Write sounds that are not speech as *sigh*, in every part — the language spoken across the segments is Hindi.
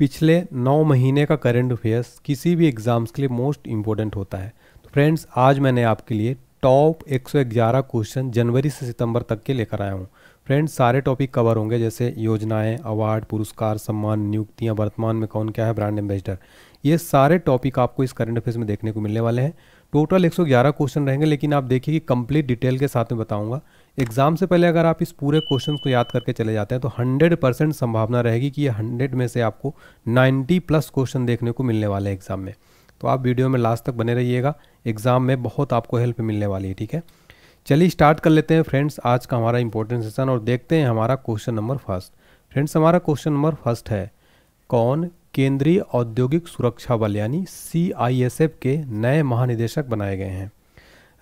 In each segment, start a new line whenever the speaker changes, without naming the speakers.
पिछले नौ महीने का करंट अफेयर्स किसी भी एग्ज़ाम्स के लिए मोस्ट इम्पोर्टेंट होता है तो फ्रेंड्स आज मैंने आपके लिए टॉप 111 क्वेश्चन जनवरी से सितंबर तक के लेकर आया हूँ फ्रेंड्स सारे टॉपिक कवर होंगे जैसे योजनाएं अवार्ड पुरस्कार सम्मान नियुक्तियां वर्तमान में कौन क्या है ब्रांड एम्बेसडर ये सारे टॉपिक आपको इस करंट अफेयर्स में देखने को मिलने वाले हैं टोटल 111 क्वेश्चन रहेंगे लेकिन आप देखिए कि कंप्लीट डिटेल के साथ में बताऊंगा एग्ज़ाम से पहले अगर आप इस पूरे क्वेश्चन को याद करके चले जाते हैं तो 100 परसेंट संभावना रहेगी कि ये 100 में से आपको 90 प्लस क्वेश्चन देखने को मिलने वाले हैं एग्ज़ाम में तो आप वीडियो में लास्ट तक बने रहिएगा एग्ज़ाम में बहुत आपको हेल्प मिलने वाली है ठीक है चलिए स्टार्ट कर लेते हैं फ्रेंड्स आज का हमारा इंपॉर्टेंट सेशन और देखते हैं हमारा क्वेश्चन नंबर फर्स्ट फ्रेंड्स हमारा क्वेश्चन नंबर फर्स्ट है कौन केंद्रीय औद्योगिक सुरक्षा बल यानी सी के नए महानिदेशक बनाए गए हैं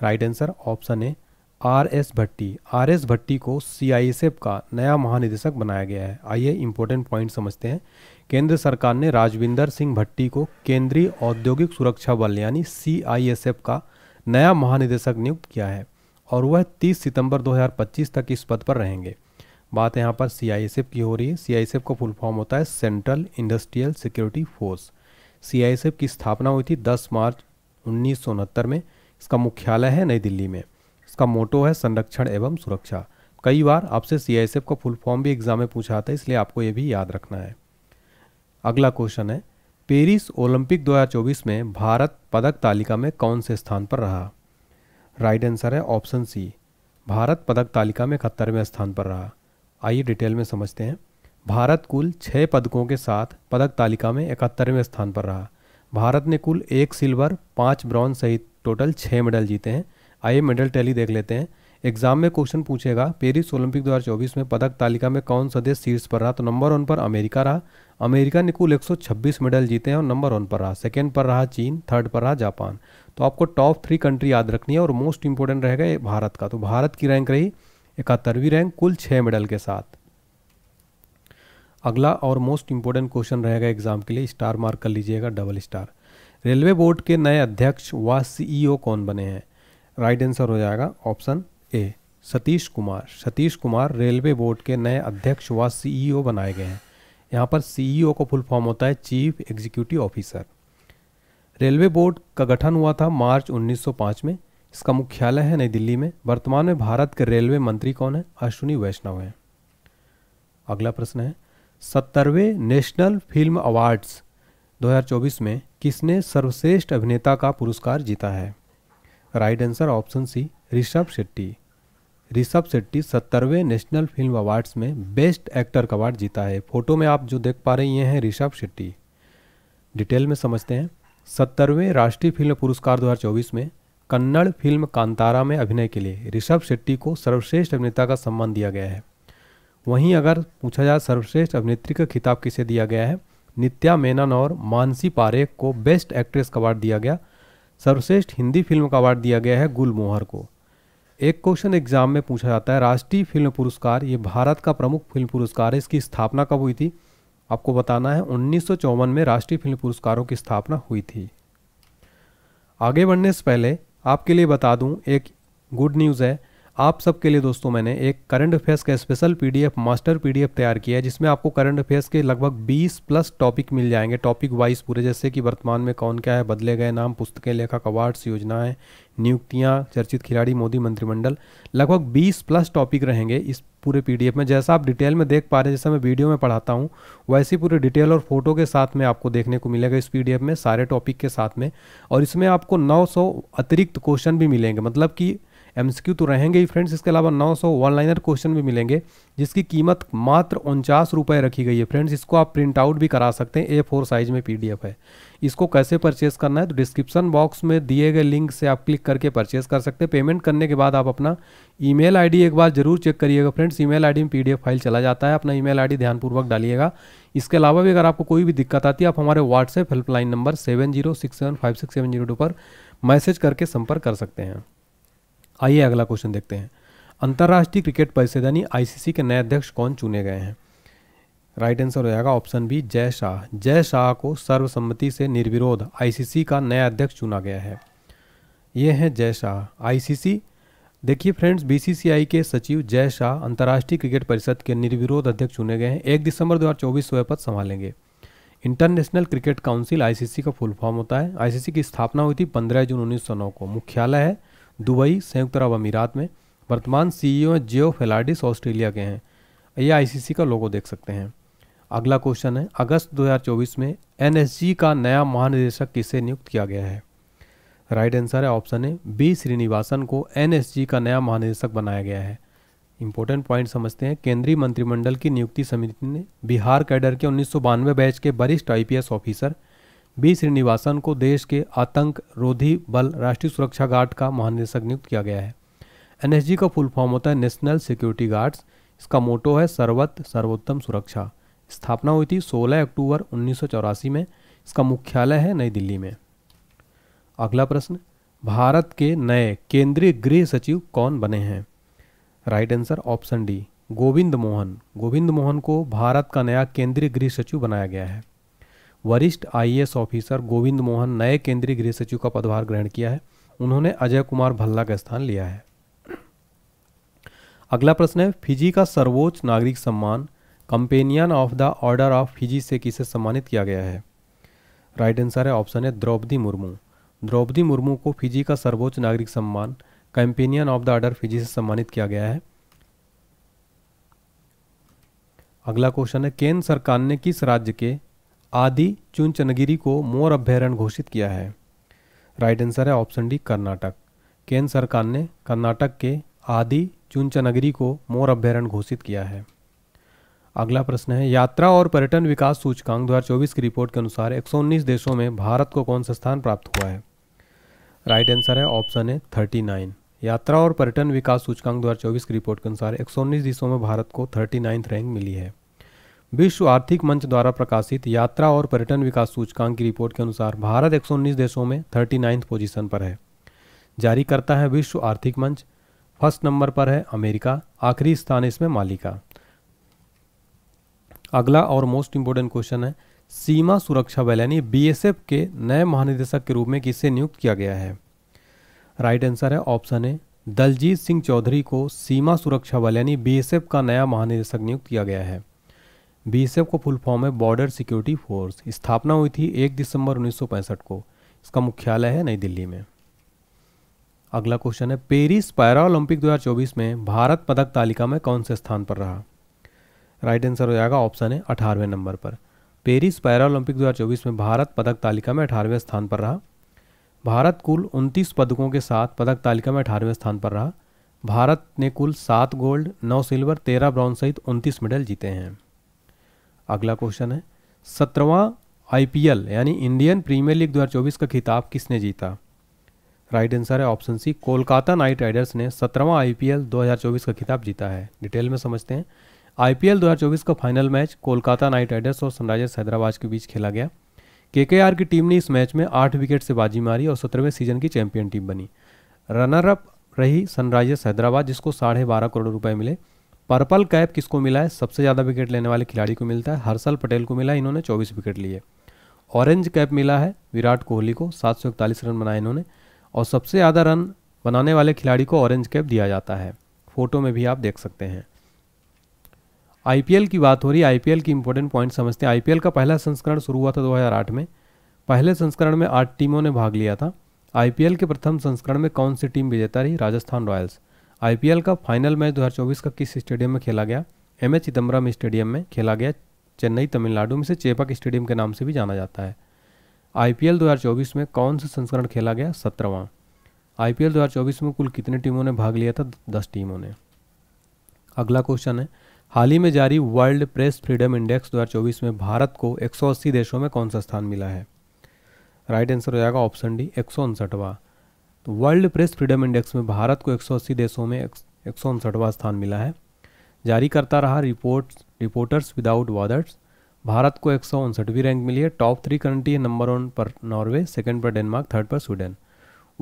right answer option A R S Bhatti R S Bhatti को सी का नया महानिदेशक बनाया गया है आइए इम्पोर्टेंट पॉइंट समझते हैं केंद्र सरकार ने राजविंदर सिंह भट्टी को केंद्रीय औद्योगिक सुरक्षा बल यानी सी का नया महानिदेशक नियुक्त किया है और वह 30 सितंबर 2025 तक इस पद पर रहेंगे बात यहाँ पर सी की हो रही है सी का फुल फॉर्म होता है Central Industrial Security Force C की स्थापना हुई थी दस मार्च उन्नीस में इसका मुख्यालय है नई दिल्ली में इसका मोटो है संरक्षण एवं सुरक्षा कई बार आपसे सीआईएसएफ का फुल फॉर्म भी एग्जाम में पूछा आता है इसलिए आपको ये भी याद रखना है अगला क्वेश्चन है पेरिस ओलंपिक 2024 में भारत पदक तालिका में कौन से स्थान पर रहा राइट आंसर है ऑप्शन सी भारत पदक तालिका में इकहत्तरवें स्थान पर रहा आइए डिटेल में समझते हैं भारत कुल छः पदकों के साथ पदक तालिका में इकहत्तरवें स्थान पर रहा भारत ने कुल एक सिल्वर पाँच ब्रॉन्ज सहित टोटल छः मेडल जीते हैं आइए मेडल टैली देख लेते हैं एग्जाम में क्वेश्चन पूछेगा पेरिस ओलंपिक 2024 में पदक तालिका में कौन सदस्य शीर्ष पर रहा तो नंबर वन पर अमेरिका रहा अमेरिका ने कुल 126 मेडल जीते हैं और नंबर वन पर रहा सेकेंड पर रहा चीन थर्ड पर रहा जापान तो आपको टॉप थ्री कंट्री याद रखनी है और मोस्ट इंपॉर्टेंट रहेगा भारत का तो भारत की रैंक रही इकहत्तरवीं रैंक कुल छः मेडल के साथ अगला और मोस्ट इंपॉर्टेंट क्वेश्चन रहेगा एग्जाम के लिए स्टार मार्क कर लीजिएगा डबल स्टार रेलवे बोर्ड के नए अध्यक्ष व सीईओ e कौन बने हैं राइट आंसर हो जाएगा option A Satish Kumar Satish Kumar railway board के नए अध्यक्ष व सीईओ e बनाए गए हैं यहाँ पर सीईओ e को फुल फॉर्म होता है chief executive officer railway board का गठन हुआ था मार्च 1905 में इसका मुख्यालय है नई दिल्ली में वर्तमान में भारत के रेलवे मंत्री कौन है अश्विनी वैष्णव हैं अगला प्रश्न है सत्तरवें नेशनल फिल्म अवार्ड्स 2024 में किसने सर्वश्रेष्ठ अभिनेता का पुरस्कार जीता है right answer option C Rishabh Shetty Rishabh Shetty सत्तरवें नेशनल फिल्म अवार्ड्स में बेस्ट एक्टर का अवार्ड जीता है फोटो में आप जो देख पा रहे ये हैं ऋषभ शेट्टी डिटेल में समझते हैं सत्तरवें राष्ट्रीय फिल्म पुरस्कार 2024 में कन्नड़ फिल्म कांतारा में अभिनय के लिए ऋषभ शेट्टी को सर्वश्रेष्ठ अभिनेता का सम्मान दिया गया है वहीं अगर पूछा जाए सर्वश्रेष्ठ अभिनेत्री का खिताब किसे दिया गया है नित्या मेनन और मानसी पारेख को बेस्ट एक्ट्रेस का अवार्ड दिया गया सर्वश्रेष्ठ हिंदी फिल्म का अवार्ड दिया गया है गुलमोहर को एक क्वेश्चन एग्जाम में पूछा जाता है राष्ट्रीय फिल्म पुरस्कार ये भारत का प्रमुख फिल्म पुरस्कार है इसकी स्थापना कब हुई थी आपको बताना है उन्नीस में राष्ट्रीय फिल्म पुरस्कारों की स्थापना हुई थी आगे बढ़ने से पहले आपके लिए बता दूं एक गुड न्यूज़ है आप सबके लिए दोस्तों मैंने एक करंट अफेयर्स का स्पेशल पीडीएफ मास्टर पीडीएफ तैयार किया है जिसमें आपको करंट अफेयर्स के लगभग 20 प्लस टॉपिक मिल जाएंगे टॉपिक वाइज पूरे जैसे कि वर्तमान में कौन क्या है बदले गए नाम पुस्तकें लेखक अवार्ड्स योजनाएं नियुक्तियां चर्चित खिलाड़ी मोदी मंत्रिमंडल लगभग बीस प्लस टॉपिक रहेंगे इस पूरे पी में जैसा आप डिटेल में देख पा रहे हैं जैसा मैं वीडियो में पढ़ाता हूँ वैसे पूरे डिटेल और फोटो के साथ में आपको देखने को मिलेगा इस पी में सारे टॉपिक के साथ में और इसमें आपको नौ अतिरिक्त क्वेश्चन भी मिलेंगे मतलब कि एम तो रहेंगे ही फ्रेंड्स इसके अलावा 900 वन लाइनर क्वेश्चन भी मिलेंगे जिसकी कीमत मात्र उनचास रुपये रखी गई है फ्रेंड्स इसको आप प्रिंट आउट भी करा सकते हैं ए फोर साइज में पीडीएफ है इसको कैसे परचेस करना है तो डिस्क्रिप्शन बॉक्स में दिए गए लिंक से आप क्लिक करके परचेस कर सकते हैं पेमेंट करने के बाद आप अपना ईमेल आईडी एक बार जरूर चेक करिएगा फ्रेंड्स ईमेल आईडी में पीडीएफ फाइल चला जाता है अपना ईमेल आईडी ध्यानपूर्वक डालिएगा इसके अलावा भी अगर आपको कोई भी दिक्कत आती है आप हमारे WhatsApp helpline number seven zero six seven five six seven zero two पर मैसेज करके संपर्क कर सकते हैं आइए अगला क्वेश्चन देखते हैं अंतर्राष्ट्रीय क्रिकेट परिषद यानी आईसीसी के नए अध्यक्ष कौन चुने गए हैं राइट आंसर हो जाएगा ऑप्शन बी जय शाह जय शाह को सर्वसम्मति से निर्विरोध आईसीसी का नया अध्यक्ष चुना गया है ये हैं जय शाह आईसीसी देखिए फ्रेंड्स बीसीसीआई के सचिव जय शाह अंतर्राष्ट्रीय क्रिकेट परिषद के निर्विरोध अध्यक्ष चुने गए हैं एक दिसंबर दो चौबीस को पद संभालेंगे इंटरनेशनल क्रिकेट काउंसिल आईसीसी का फुल फॉर्म होता है आईसीसी की स्थापना हुई थी पंद्रह जून नौ को मुख्यालय है दुबई संयुक्त अरब अमीरात में वर्तमान सीईओ ई जियो फेलाडिस ऑस्ट्रेलिया के हैं ये आईसीसी का लोगो देख सकते हैं अगला क्वेश्चन है अगस्त 2024 में एनएसजी का नया महानिदेशक किसे नियुक्त किया गया है राइट आंसर है ऑप्शन ए बी श्रीनिवासन को एनएसजी का नया महानिदेशक बनाया गया है इंपॉर्टेंट पॉइंट समझते हैं केंद्रीय मंत्रिमंडल की नियुक्ति समिति ने बिहार कैडर के उन्नीस बैच के वरिष्ठ आईपीएस ऑफिसर बी श्रीनिवासन को देश के आतंक रोधी बल राष्ट्रीय सुरक्षा गार्ड का महानिदेशक नियुक्त किया गया है एनएसजी का फुल फॉर्म होता है नेशनल सिक्योरिटी गार्ड्स इसका मोटो है सर्वत सर्वोत्तम सुरक्षा स्थापना हुई थी 16 अक्टूबर उन्नीस में इसका मुख्यालय है नई दिल्ली में अगला प्रश्न भारत के नए केंद्रीय गृह सचिव कौन बने हैं right answer option D Govind Mohan Govind Mohan को भारत का नया केंद्रीय गृह सचिव बनाया गया है वरिष्ठ आईएएस ऑफिसर गोविंद मोहन नए केंद्रीय गृह सचिव का पदभार ग्रहण किया है उन्होंने अजय कुमार भल्ला का स्थान लिया है अगला प्रश्न है फिजी का सर्वोच्च नागरिक सम्मान Companion of the Order of Fiji से किसे सम्मानित किया गया है राइट आंसर है ऑप्शन है द्रौपदी मुर्मू द्रौपदी मुर्मू को फिजी का सर्वोच्च नागरिक सम्मान Companion of the Order Fiji से सम्मानित किया गया है अगला क्वेश्चन है केंद्र सरकार ने किस राज्य के आदि चुनचनगिरी को मोर अभ्यारण्य घोषित किया है राइट आंसर है ऑप्शन डी कर्नाटक केंद्र सरकार ने कर्नाटक के आदि चुनचनगिरी को मोर अभ्यारण्य घोषित किया है अगला प्रश्न है यात्रा और पर्यटन विकास सूचकांक 2024 की रिपोर्ट के अनुसार 119 देशों में भारत को कौन सा स्थान प्राप्त हुआ है राइट आंसर है ऑप्शन ए 39 यात्रा और पर्यटन विकास सूचकांक 2024 की रिपोर्ट के अनुसार 119 देशों में भारत को 39 रैंक मिली है विश्व आर्थिक मंच द्वारा प्रकाशित यात्रा और पर्यटन विकास सूचकांक की रिपोर्ट के अनुसार भारत एक देशों में थर्टी पोजीशन पर है जारी करता है विश्व आर्थिक मंच फर्स्ट नंबर पर है अमेरिका आखिरी स्थान इसमें मालिका अगला और मोस्ट इंपोर्टेंट क्वेश्चन है सीमा सुरक्षा बल यानी बीएसएफ के नए महानिदेशक के रूप में किसे नियुक्त किया गया है राइट आंसर है ऑप्शन ए दलजीत सिंह चौधरी को सीमा सुरक्षा बल यानी बीएसएफ का नया महानिदेशक नियुक्त किया गया है बी को फुल फॉर्म है बॉर्डर सिक्योरिटी फोर्स स्थापना हुई थी एक दिसंबर उन्नीस को इसका मुख्यालय है नई दिल्ली में अगला क्वेश्चन है पेरिस पैरा ओलंपिक 2024 में भारत पदक तालिका में कौन से स्थान पर रहा राइट आंसर हो जाएगा ऑप्शन है अठारहवें नंबर पर पेरिस पैरा ओलंपिक 2024 में भारत पदक तालिका में अठारहवें स्थान पर रहा भारत कुल उनतीस पदकों के साथ पदक तालिका में अठारहवें स्थान पर रहा भारत ने कुल सात गोल्ड नौ सिल्वर तेरह ब्राउन सहित उनतीस मेडल जीते हैं अगला क्वेश्चन है सत्रवा आईपीएल यानी इंडियन प्रीमियर लीग 2024 का खिताब किसने जीता राइट आंसर है option C Kolkata Knight Riders ने सत्रवा आईपीएल 2024 का खिताब जीता है डिटेल में समझते हैं आईपीएल 2024 का final match Kolkata Knight Riders और सनराइजर्स हैदराबाद के बीच खेला गया केकेआर की टीम ने इस मैच में आठ विकेट से बाजी मारी और सत्रहवें सीजन की चैंपियन टीम बनी रनर अप रही सनराइजर्स हैदराबाद जिसको साढ़े बारह करोड़ रुपए मिले पर्पल कैप किसको मिला है सबसे ज़्यादा विकेट लेने वाले खिलाड़ी को मिलता है हर्षल पटेल को मिला इन्होंने चौबीस विकेट लिए ऑरेंज कैप मिला है विराट कोहली को सात रन बनाए इन्होंने और सबसे ज़्यादा रन बनाने वाले खिलाड़ी को ऑरेंज कैप दिया जाता है फ़ोटो में भी आप देख सकते हैं आई की बात हो रही है आई की इंपॉर्टेंट पॉइंट समझते हैं आई का पहला संस्करण शुरू हुआ था दो में पहले संस्करण में आठ टीमों ने भाग लिया था आई के प्रथम संस्करण में कौन सी टीम विजेता रही राजस्थान रॉयल्स आईपीएल का फाइनल मैच 2024 का किस स्टेडियम में खेला गया एम एच चिदम्बरम स्टेडियम में खेला गया चेन्नई तमिलनाडु में से चेपक स्टेडियम के नाम से भी जाना जाता है आईपीएल 2024 में कौन सा संस्करण खेला गया सत्रहवा आईपीएल 2024 में कुल कितने टीमों ने भाग लिया था दस टीमों ने अगला क्वेश्चन है हाल ही में जारी वर्ल्ड प्रेस फ्रीडम इंडेक्स 2024 में भारत को एक देशों में कौन सा स्थान मिला है राइट आंसर हो जाएगा ऑप्शन डी एक सौ तो वर्ल्ड प्रेस फ्रीडम इंडेक्स में भारत को एक देशों में एक सौ स्थान मिला है जारी करता रहा report Reporters Without Borders Bharat को एक सौ रैंक मिली है टॉप थ्री कंट्री है नंबर वन पर नॉर्वे सेकंड पर डेनमार्क थर्ड पर Sweden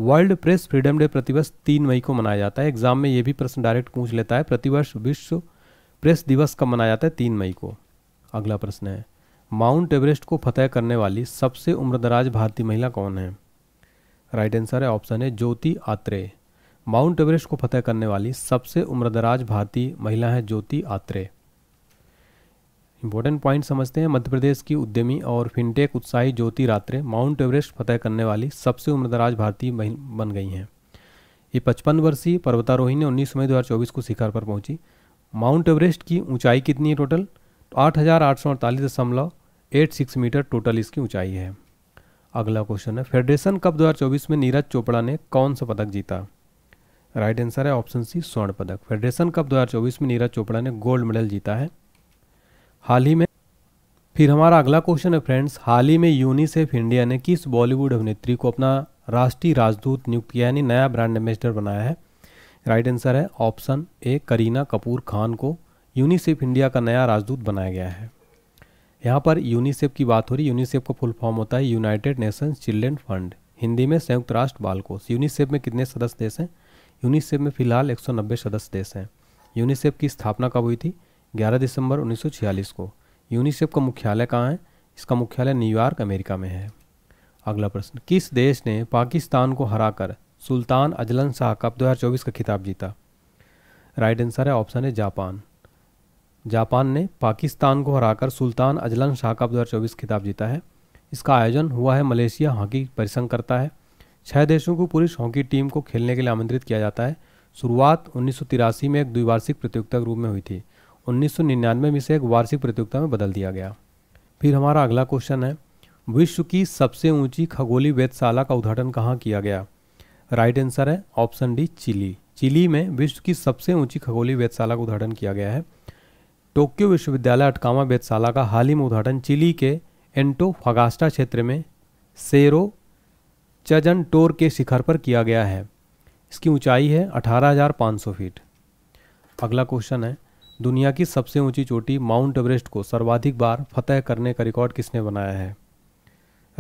World Press Freedom Day प्रतिवर्ष तीन मई को मनाया जाता है एग्जाम में ये भी प्रश्न डायरेक्ट पूछ लेता है प्रतिवर्ष विश्व प्रेस दिवस कब मनाया जाता है तीन मई को अगला प्रश्न है माउंट एवरेस्ट को फतेह करने वाली सबसे उम्रदराज भारतीय महिला कौन है राइट आंसर है ऑप्शन है ज्योति आत्रेय माउंट एवरेस्ट को फतह करने वाली सबसे उम्रदराज भारतीय महिला है ज्योति आत्रेय इंपॉर्टेंट पॉइंट समझते हैं मध्य प्रदेश की उद्यमी और फिनटेक उत्साही ज्योति रात्रे माउंट एवरेस्ट फतह करने वाली सबसे उम्रदराज भारतीय बन गई हैं ये पचपन वर्षीय पर्वतारोही ने उन्नीस मई 2024 को शिखर पर पहुंची माउंट एवरेस्ट की ऊंचाई कितनी है टोटल आठ हज़ार आठ सौ अड़तालीस दशमलव एट सिक्स मीटर टोटल इसकी ऊंचाई है अगला क्वेश्चन है फेडरेशन कप 2024 में नीरज चोपड़ा ने कौन सा पदक जीता राइट आंसर है ऑप्शन सी स्वर्ण पदक फेडरेशन कप 2024 में नीरज चोपड़ा ने गोल्ड मेडल जीता है हाल ही में फिर हमारा अगला क्वेश्चन है फ्रेंड्स हाल ही में यूनिसेफ इंडिया ने किस बॉलीवुड अभिनेत्री को अपना राष्ट्रीय राजदूत नियुक्त किया यानी नया ब्रांड एम्बेसडर बनाया है राइट आंसर है ऑप्शन ए करीना कपूर खान को यूनिसेफ इंडिया का नया राजदूत बनाया गया है यहाँ पर यूनिसेफ की बात हो रही यूनिसेफ का फुल फॉर्म होता है United Nations children fund Hindi में संयुक्त राष्ट्र बाल कोष यूनिसेफ में कितने सदस्य देश हैं यूनिसेफ में फिलहाल 190 सदस्य देश हैं यूनिसेफ की स्थापना कब हुई थी 11 दिसंबर 1946 को यूनिसेफ का मुख्यालय कहाँ है इसका मुख्यालय न्यूयॉर्क अमेरिका में है अगला प्रश्न किस देश ने पाकिस्तान को हराकर सुल्तान अजलन शाह कप 2024 का खिताब जीता राइट आंसर है ऑप्शन है जापान जापान ने पाकिस्तान को हराकर सुल्तान अजलन शाह का दो खिताब जीता है इसका आयोजन हुआ है मलेशिया हॉकी परिसंघ करता है छह देशों को पुरुष हॉकी टीम को खेलने के लिए आमंत्रित किया जाता है शुरुआत उन्नीस में एक द्विवार्षिक प्रतियोगिता के रूप में हुई थी उन्नीस में इसे एक वार्षिक प्रतियोगिता में बदल दिया गया फिर हमारा अगला क्वेश्चन है विश्व की सबसे ऊंची खगोली वेदशाला का उद्घाटन कहाँ किया गया राइट आंसर है ऑप्शन डी चिली चिली में विश्व की सबसे ऊंची खगोली वेदशाला का उद्घाटन किया गया है टोक्यो विश्वविद्यालय अटकामा वेदशाला का हाल ही में उद्घाटन चिली के एंटो फगास्टा क्षेत्र में सेरो चजन टोर के शिखर पर किया गया है इसकी ऊंचाई है 18,500 फीट अगला क्वेश्चन है दुनिया की सबसे ऊंची चोटी माउंट एवरेस्ट को सर्वाधिक बार फतेह करने का रिकॉर्ड किसने बनाया है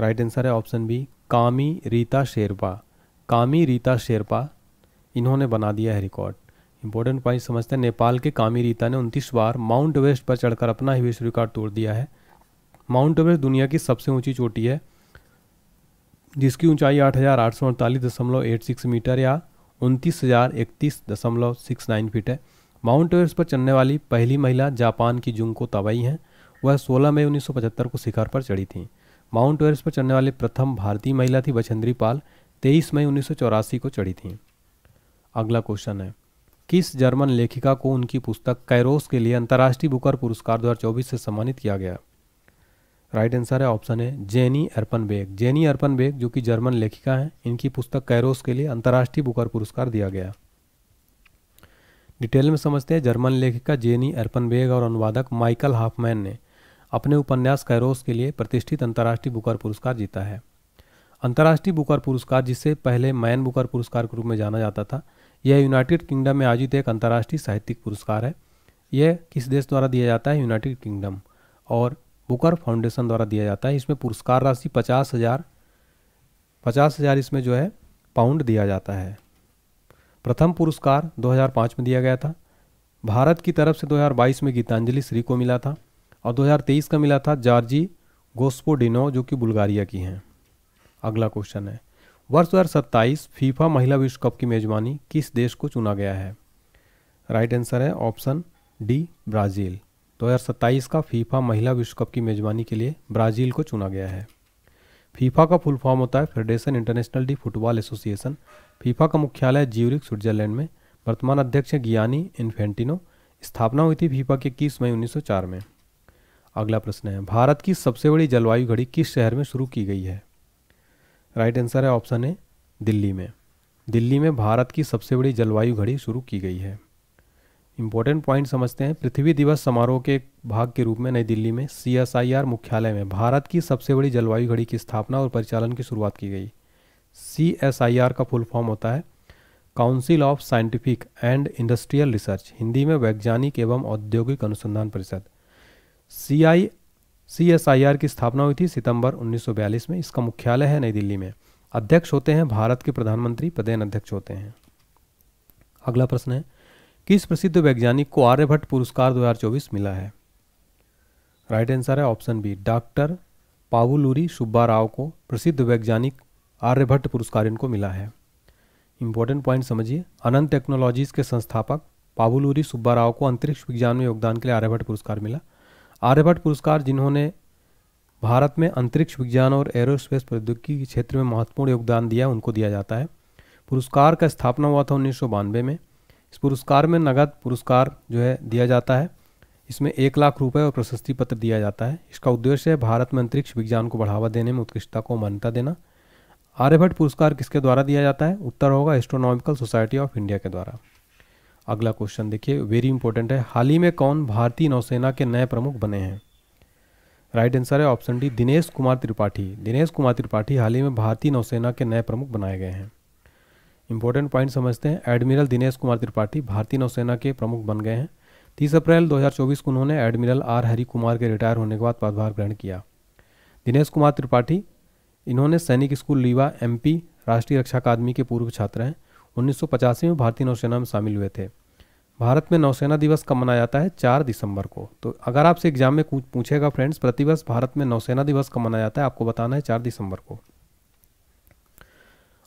राइट आंसर है ऑप्शन बी कामी रीता शेरपा कामी रीता शेरपा इन्होंने बना दिया है रिकॉर्ड इंपॉर्टेंट पॉइंट समझते हैं नेपाल के कामी रीता ने उनतीस बार माउंट एवरेस्ट पर चढ़कर अपना ही विश्व रिकॉर्ड तोड़ दिया है माउंट एवरेस्ट दुनिया की सबसे ऊंची चोटी है जिसकी ऊंचाई आठ मीटर या उनतीस फीट है माउंट एवरेस्ट पर चढ़ने वाली पहली महिला जापान की जुंग को तबाही हैं वह 16 मई 1975 को शिखर पर चढ़ी थी माउंट एवरेस्ट पर चढ़ने वाली प्रथम भारतीय महिला थी बछेंद्री पाल तेईस मई उन्नीस को चढ़ी थी अगला क्वेश्चन है किस जर्मन लेखिका को उनकी पुस्तक कैरोस के लिए अंतर्राष्ट्रीय बुकर पुरस्कार 2024 से सम्मानित किया गया राइट आंसर है ऑप्शन है Jenny Erpenbeck Jenny Erpenbeck जो कि जर्मन लेखिका हैं इनकी पुस्तक कैरोस के लिए अंतर्राष्ट्रीय बुकर पुरस्कार दिया गया डिटेल में समझते हैं जर्मन लेखिका जेनी अर्पनबेग और अनुवादक माइकल हाफमैन ने अपने उपन्यास कैरोस के लिए प्रतिष्ठित अंतर्राष्ट्रीय बुकर पुरस्कार जीता है अंतर्राष्ट्रीय बुकर पुरस्कार जिसे पहले मैन बुकर पुरस्कार के रूप में जाना जाता था यह यूनाइटेड किंगडम में आयोजित एक अंतर्राष्ट्रीय साहित्यिक पुरस्कार है यह किस देश द्वारा दिया जाता है यूनाइटेड किंगडम और बुकर फाउंडेशन द्वारा दिया जाता है इसमें पुरस्कार राशि पचास हज़ार पचास हज़ार इसमें जो है पाउंड दिया जाता है प्रथम पुरस्कार 2005 में दिया गया था भारत की तरफ से 2022 में गीतांजलि श्री को मिला था और 2023 का मिला था जार्जी गोस्पोडिनो जो कि बुल्गारिया की हैं अगला क्वेश्चन है वर्ष दो हज़ार फीफा महिला विश्व कप की मेज़बानी किस देश को चुना गया है राइट आंसर है ऑप्शन डी ब्राज़ील 2027 का फीफा महिला विश्व कप की मेज़बानी के लिए ब्राज़ील को चुना गया है फीफा का फुल फॉर्म होता है federation international de football association FIFA का मुख्यालय ज्यूरिक स्विट्जरलैंड में वर्तमान अध्यक्ष गियानी इन्फेंटिनो स्थापना हुई थी फीफा के इक्कीस मई उन्नीस में अगला प्रश्न है भारत की सबसे बड़ी जलवायु घड़ी किस शहर में शुरू की गई है राइट आंसर है ऑप्शन ए दिल्ली में दिल्ली में भारत की सबसे बड़ी जलवायु घड़ी शुरू की गई है इंपॉर्टेंट पॉइंट समझते हैं पृथ्वी दिवस समारोह के भाग के रूप में नई दिल्ली में सी मुख्यालय में भारत की सबसे बड़ी जलवायु घड़ी की स्थापना और परिचालन की शुरुआत की गई सी का फुल फॉर्म होता है council of scientific and industrial research Hindi में वैज्ञानिक एवं औद्योगिक अनुसंधान परिषद सी सीएसआईआर की स्थापना हुई थी सितंबर 1942 में इसका मुख्यालय है नई दिल्ली में अध्यक्ष होते हैं भारत के प्रधानमंत्री पदेन अध्यक्ष होते हैं अगला प्रश्न है किस प्रसिद्ध वैज्ञानिक को आर्यभट्ट पुरस्कार 2024 मिला है राइट आंसर है option B doctor Pavuluri Subba Rao को प्रसिद्ध वैज्ञानिक आर्यभट्ट पुरस्कार इनको मिला है इंपॉर्टेंट पॉइंट समझिए अनंत टेक्नोलॉजीज के संस्थापक पावुलूरी सुब्बा राव को अंतरिक्ष विज्ञान में योगदान के लिए आर्यभट्ट पुरस्कार मिला आर्यभट्ट पुरस्कार जिन्होंने भारत में अंतरिक्ष विज्ञान और एरोस्पेस प्रौद्योगिकी के क्षेत्र में महत्वपूर्ण योगदान दिया उनको दिया जाता है पुरस्कार का स्थापना हुआ था उन्नीस में इस पुरस्कार में नगद पुरस्कार जो है दिया जाता है इसमें एक लाख रुपए और प्रशस्ति पत्र दिया जाता है इसका उद्देश्य है भारत में अंतरिक्ष विज्ञान को बढ़ावा देने में उत्कृष्टता को मान्यता देना आर्यभट्ट पुरस्कार किसके द्वारा दिया जाता है उत्तर होगा एस्ट्रोनॉमिकल सोसाइटी ऑफ इंडिया के द्वारा अगला क्वेश्चन देखिए वेरी इंपॉर्टेंट है हाल ही में कौन भारतीय नौसेना के नए प्रमुख बने हैं राइट आंसर है ऑप्शन डी दिनेश कुमार त्रिपाठी दिनेश कुमार त्रिपाठी हाल ही में भारतीय नौसेना के नए प्रमुख बनाए गए हैं इंपॉर्टेंट पॉइंट समझते हैं एडमिरल दिनेश कुमार त्रिपाठी भारतीय नौसेना के प्रमुख बन गए हैं तीस अप्रैल 2024 को उन्होंने एडमिरल आर हरी कुमार के रिटायर होने के बाद पदभार ग्रहण किया दिनेश कुमार त्रिपाठी इन्होंने सैनिक स्कूल लीवा एमपी राष्ट्रीय रक्षा अकादमी के पूर्व छात्र हैं उन्नीस में भारतीय नौसेना में शामिल हुए थे भारत में नौसेना दिवस कब मनाया जाता है चार दिसंबर को तो अगर आपसे एग्जाम में पूछेगा फ्रेंड्स प्रतिवर्ष भारत में नौसेना दिवस कब मनाया जाता है आपको बताना है चार दिसंबर को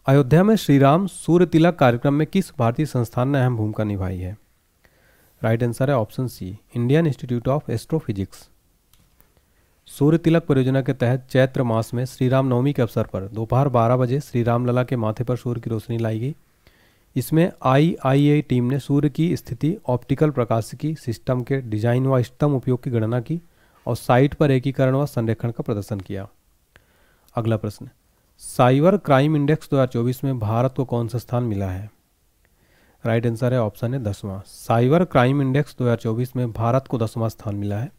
अयोध्या में श्रीराम सूर्य तिलक कार्यक्रम में किस भारतीय संस्थान ने अहम भूमिका निभाई है राइट आंसर है option C Indian institute of astrophysics Surya Tilak परियोजना के तहत चैत्र मास में श्रीराम नवमी के अवसर पर दोपहर बारह बजे श्री रामलला के माथे पर सूर्य की रोशनी लाई गई इसमें आईआईए टीम ने सूर्य की स्थिति ऑप्टिकल प्रकाश की सिस्टम के डिजाइन व इष्टतम उपयोग की गणना की और साइट पर एकीकरण व संरेखण का प्रदर्शन किया अगला प्रश्न साइबर क्राइम इंडेक्स 2024 में भारत को कौन सा स्थान मिला है राइट आंसर है ऑप्शन है दसवां साइबर क्राइम इंडेक्स 2024 में भारत को दसवां स्थान मिला है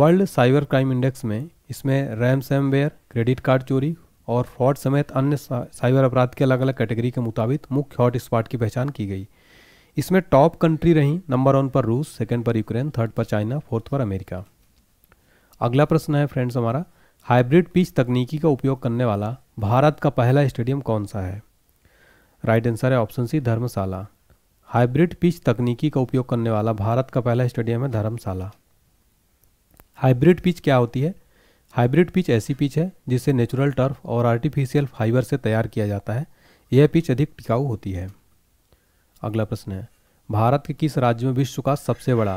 वर्ल्ड साइबर क्राइम इंडेक्स में इसमें रैम सैमवेयर क्रेडिट कार्ड चोरी और फ्रॉड समेत अन्य साइबर अपराध के अलग अलग कैटेगरी के मुताबिक मुख्य हॉटस्पॉट की पहचान की गई इसमें टॉप कंट्री रहीं नंबर वन पर रूस सेकेंड पर यूक्रेन थर्ड पर चाइना फोर्थ पर अमेरिका अगला प्रश्न है फ्रेंड्स हमारा हाइब्रिड पिच तकनीकी का उपयोग करने वाला भारत का पहला स्टेडियम कौन सा है राइट आंसर है option C Dharamshala hybrid pitch तकनीकी का उपयोग करने वाला भारत का पहला स्टेडियम है धर्मशाला हाइब्रिड पिच क्या होती है हाइब्रिड पिच ऐसी पिच है जिसे नेचुरल टर्फ और आर्टिफिशियल फाइबर से तैयार किया जाता है यह पिच अधिक टिकाऊ होती है अगला प्रश्न है भारत के किस राज्य में विश्व का सबसे बड़ा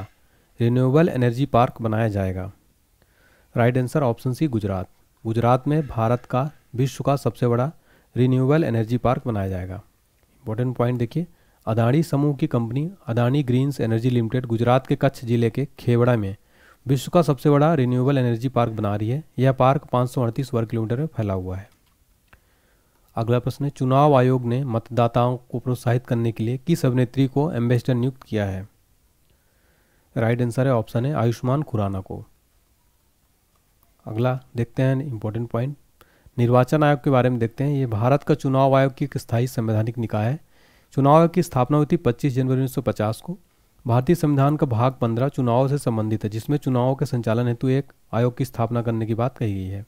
रिन्यूएबल एनर्जी पार्क बनाया जाएगा right answer option C Gujarat Gujarat में भारत का विश्व का सबसे बड़ा रिन्यूएबल एनर्जी पार्क बनाया जाएगा इंपॉर्टेंट पॉइंट देखिए अदाणी समूह की company Adani greens energy limited Gujarat के कच्छ जिले के खेवड़ा में विश्व का सबसे बड़ा रिन्यूएबल एनर्जी पार्क बना रही है यह पार्क पाँच वर्ग किलोमीटर में फैला हुआ है अगला प्रश्न है चुनाव आयोग ने मतदाताओं को प्रोत्साहित करने के लिए किस अभिनेत्री को एम्बेसडर नियुक्त किया है राइट आंसर है ऑप्शन है आयुष्मान खुराना को अगला देखते हैं इंपॉर्टेंट पॉइंट निर्वाचन आयोग के बारे में देखते हैं ये भारत का चुनाव आयोग की एक स्थायी संवैधानिक निकाय है चुनाव आयोग की स्थापना हुई थी 25 जनवरी 1950 को भारतीय संविधान का भाग पंद्रह चुनाव से संबंधित है जिसमें चुनाव के संचालन हेतु एक आयोग की स्थापना करने की बात कही गई है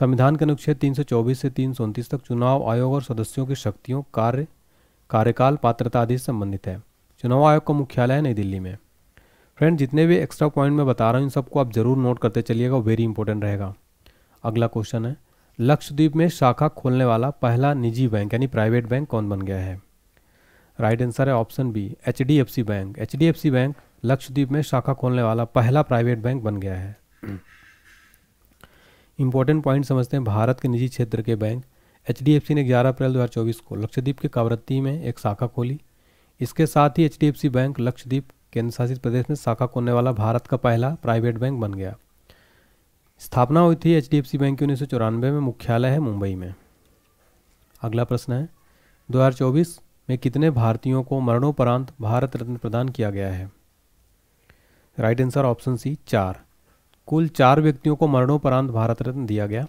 संविधान के अनुच्छेद 324 से तीन तक चुनाव आयोग और सदस्यों की शक्तियों कार्य कार्यकाल पात्रता आदि से संबंधित है चुनाव आयोग का मुख्यालय है नई दिल्ली में फ्रेंड जितने भी एक्स्ट्रा पॉइंट मैं बता रहा हूँ इन सबको आप जरूर नोट करते चलिएगा वेरी इंपॉर्टेंट रहेगा अगला क्वेश्चन है लक्षद्वीप में शाखा खोलने वाला पहला निजी बैंक यानी प्राइवेट बैंक कौन बन गया है राइट आंसर है option B H D F C bank H D F C bank Lakshadweep में शाखा खोलने वाला पहला प्राइवेट बैंक बन गया है इंपॉर्टेंट पॉइंट समझते हैं भारत के निजी क्षेत्र के बैंक एच ने 11 अप्रैल 2024 को लक्षद्वीप के कावरत्ती में एक शाखा खोली इसके साथ ही एच बैंक लक्षद्वीप केंद्र शासित प्रदेश में शाखा खोलने वाला भारत का पहला प्राइवेट बैंक बन गया स्थापना हुई थी एच बैंक की उन्नीस में मुख्यालय है मुंबई में अगला प्रश्न है चौबीस में कितने भारतीयों को मरणोपरांत भारत रत्न प्रदान किया गया है राइट आंसर ऑप्शन सी चार कुल चार व्यक्तियों को मरणोपरांत भारत रत्न दिया गया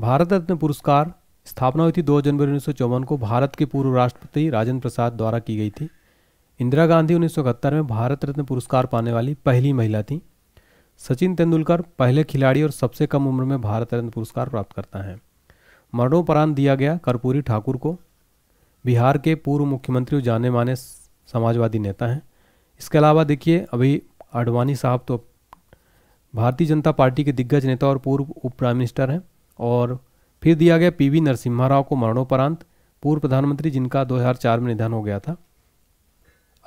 भारत रत्न पुरस्कार स्थापना हुई थी 2 जनवरी उन्नीस को भारत के पूर्व राष्ट्रपति राजेंद्र प्रसाद द्वारा की गई थी इंदिरा गांधी उन्नीस में भारत रत्न पुरस्कार पाने वाली पहली महिला थी सचिन तेंदुलकर पहले खिलाड़ी और सबसे कम उम्र में भारत रत्न पुरस्कार प्राप्त करता है मरणोपरांत दिया गया कर्पूरी ठाकुर को बिहार के पूर्व मुख्यमंत्री जाने माने समाजवादी नेता हैं इसके अलावा देखिए अभी आडवाणी साहब तो भारतीय जनता पार्टी के दिग्गज नेता और पूर्व उप प्राइम मिनिस्टर हैं और फिर दिया गया पीवी नरसिम्हा राव को मरणोपरांत पूर्व प्रधानमंत्री जिनका 2004 में निधन हो गया था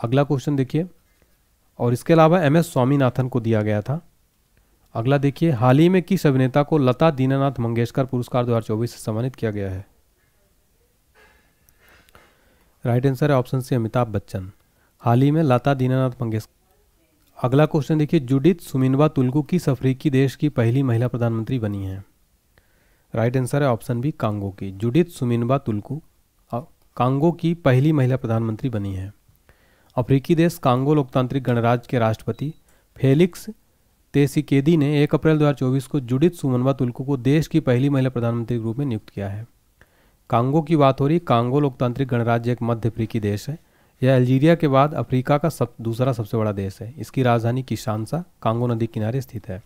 अगला क्वेश्चन देखिए और इसके अलावा एम एस स्वामीनाथन को दिया गया था अगला देखिए हाल ही में किस अभिनेता को लता दीनानाथ मंगेशकर पुरस्कार दो से सम्मानित किया गया है राइट आंसर है ऑप्शन सी अमिताभ बच्चन हाल ही में लता दीनानाथ मंगेशकर अगला क्वेश्चन देखिए जुडित सुमिनवा तुलकू किस अफ्रीकी देश की पहली महिला प्रधानमंत्री बनी है राइट आंसर है ऑप्शन बी कांगो की जुडित सुमिनवा तुलकू कांगो की पहली महिला प्रधानमंत्री बनी है अफ्रीकी देश कांगो लोकतांत्रिक गणराज्य के राष्ट्रपति फेलिक्स तेसिकेदी ने 1 अप्रैल 2024 को जुडित सुमनवा तुल्कू को देश की पहली महिला प्रधानमंत्री के रूप में नियुक्त किया है कांगो की बात हो रही कांगो लोकतांत्रिक गणराज्य एक मध्य अफ्रीकी देश है यह अल्जीरिया के बाद अफ्रीका का सब दूसरा सबसे बड़ा देश है इसकी राजधानी किशानसा कांगो नदी किनारे स्थित है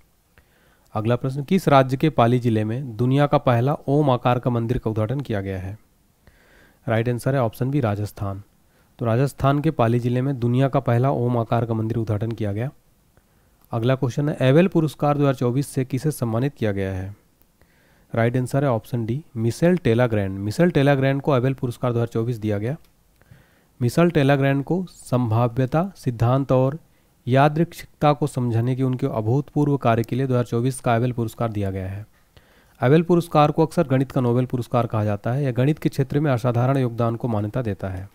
अगला प्रश्न किस राज्य के पाली जिले में दुनिया का पहला ओम आकार का मंदिर का उद्घाटन किया गया है राइट आंसर है ऑप्शन बी राजस्थान तो राजस्थान के पाली जिले में दुनिया का पहला ओम आकार का मंदिर उद्घाटन किया गया अगला क्वेश्चन है एवेल पुरस्कार 2024 से किसे सम्मानित किया गया है राइट आंसर है option D Michel Talagrand Michel Talagrand को अवेल पुरस्कार 2024 दिया गया मिसल टेलाग्रैंड को संभाव्यता सिद्धांत और यादृक्षिकता को समझाने के उनके अभूतपूर्व कार्य के लिए 2024 का अवेल पुरस्कार दिया गया है अवेल पुरस्कार को अक्सर गणित का नोबेल पुरस्कार कहा जाता है यह गणित के क्षेत्र में असाधारण योगदान को मान्यता देता है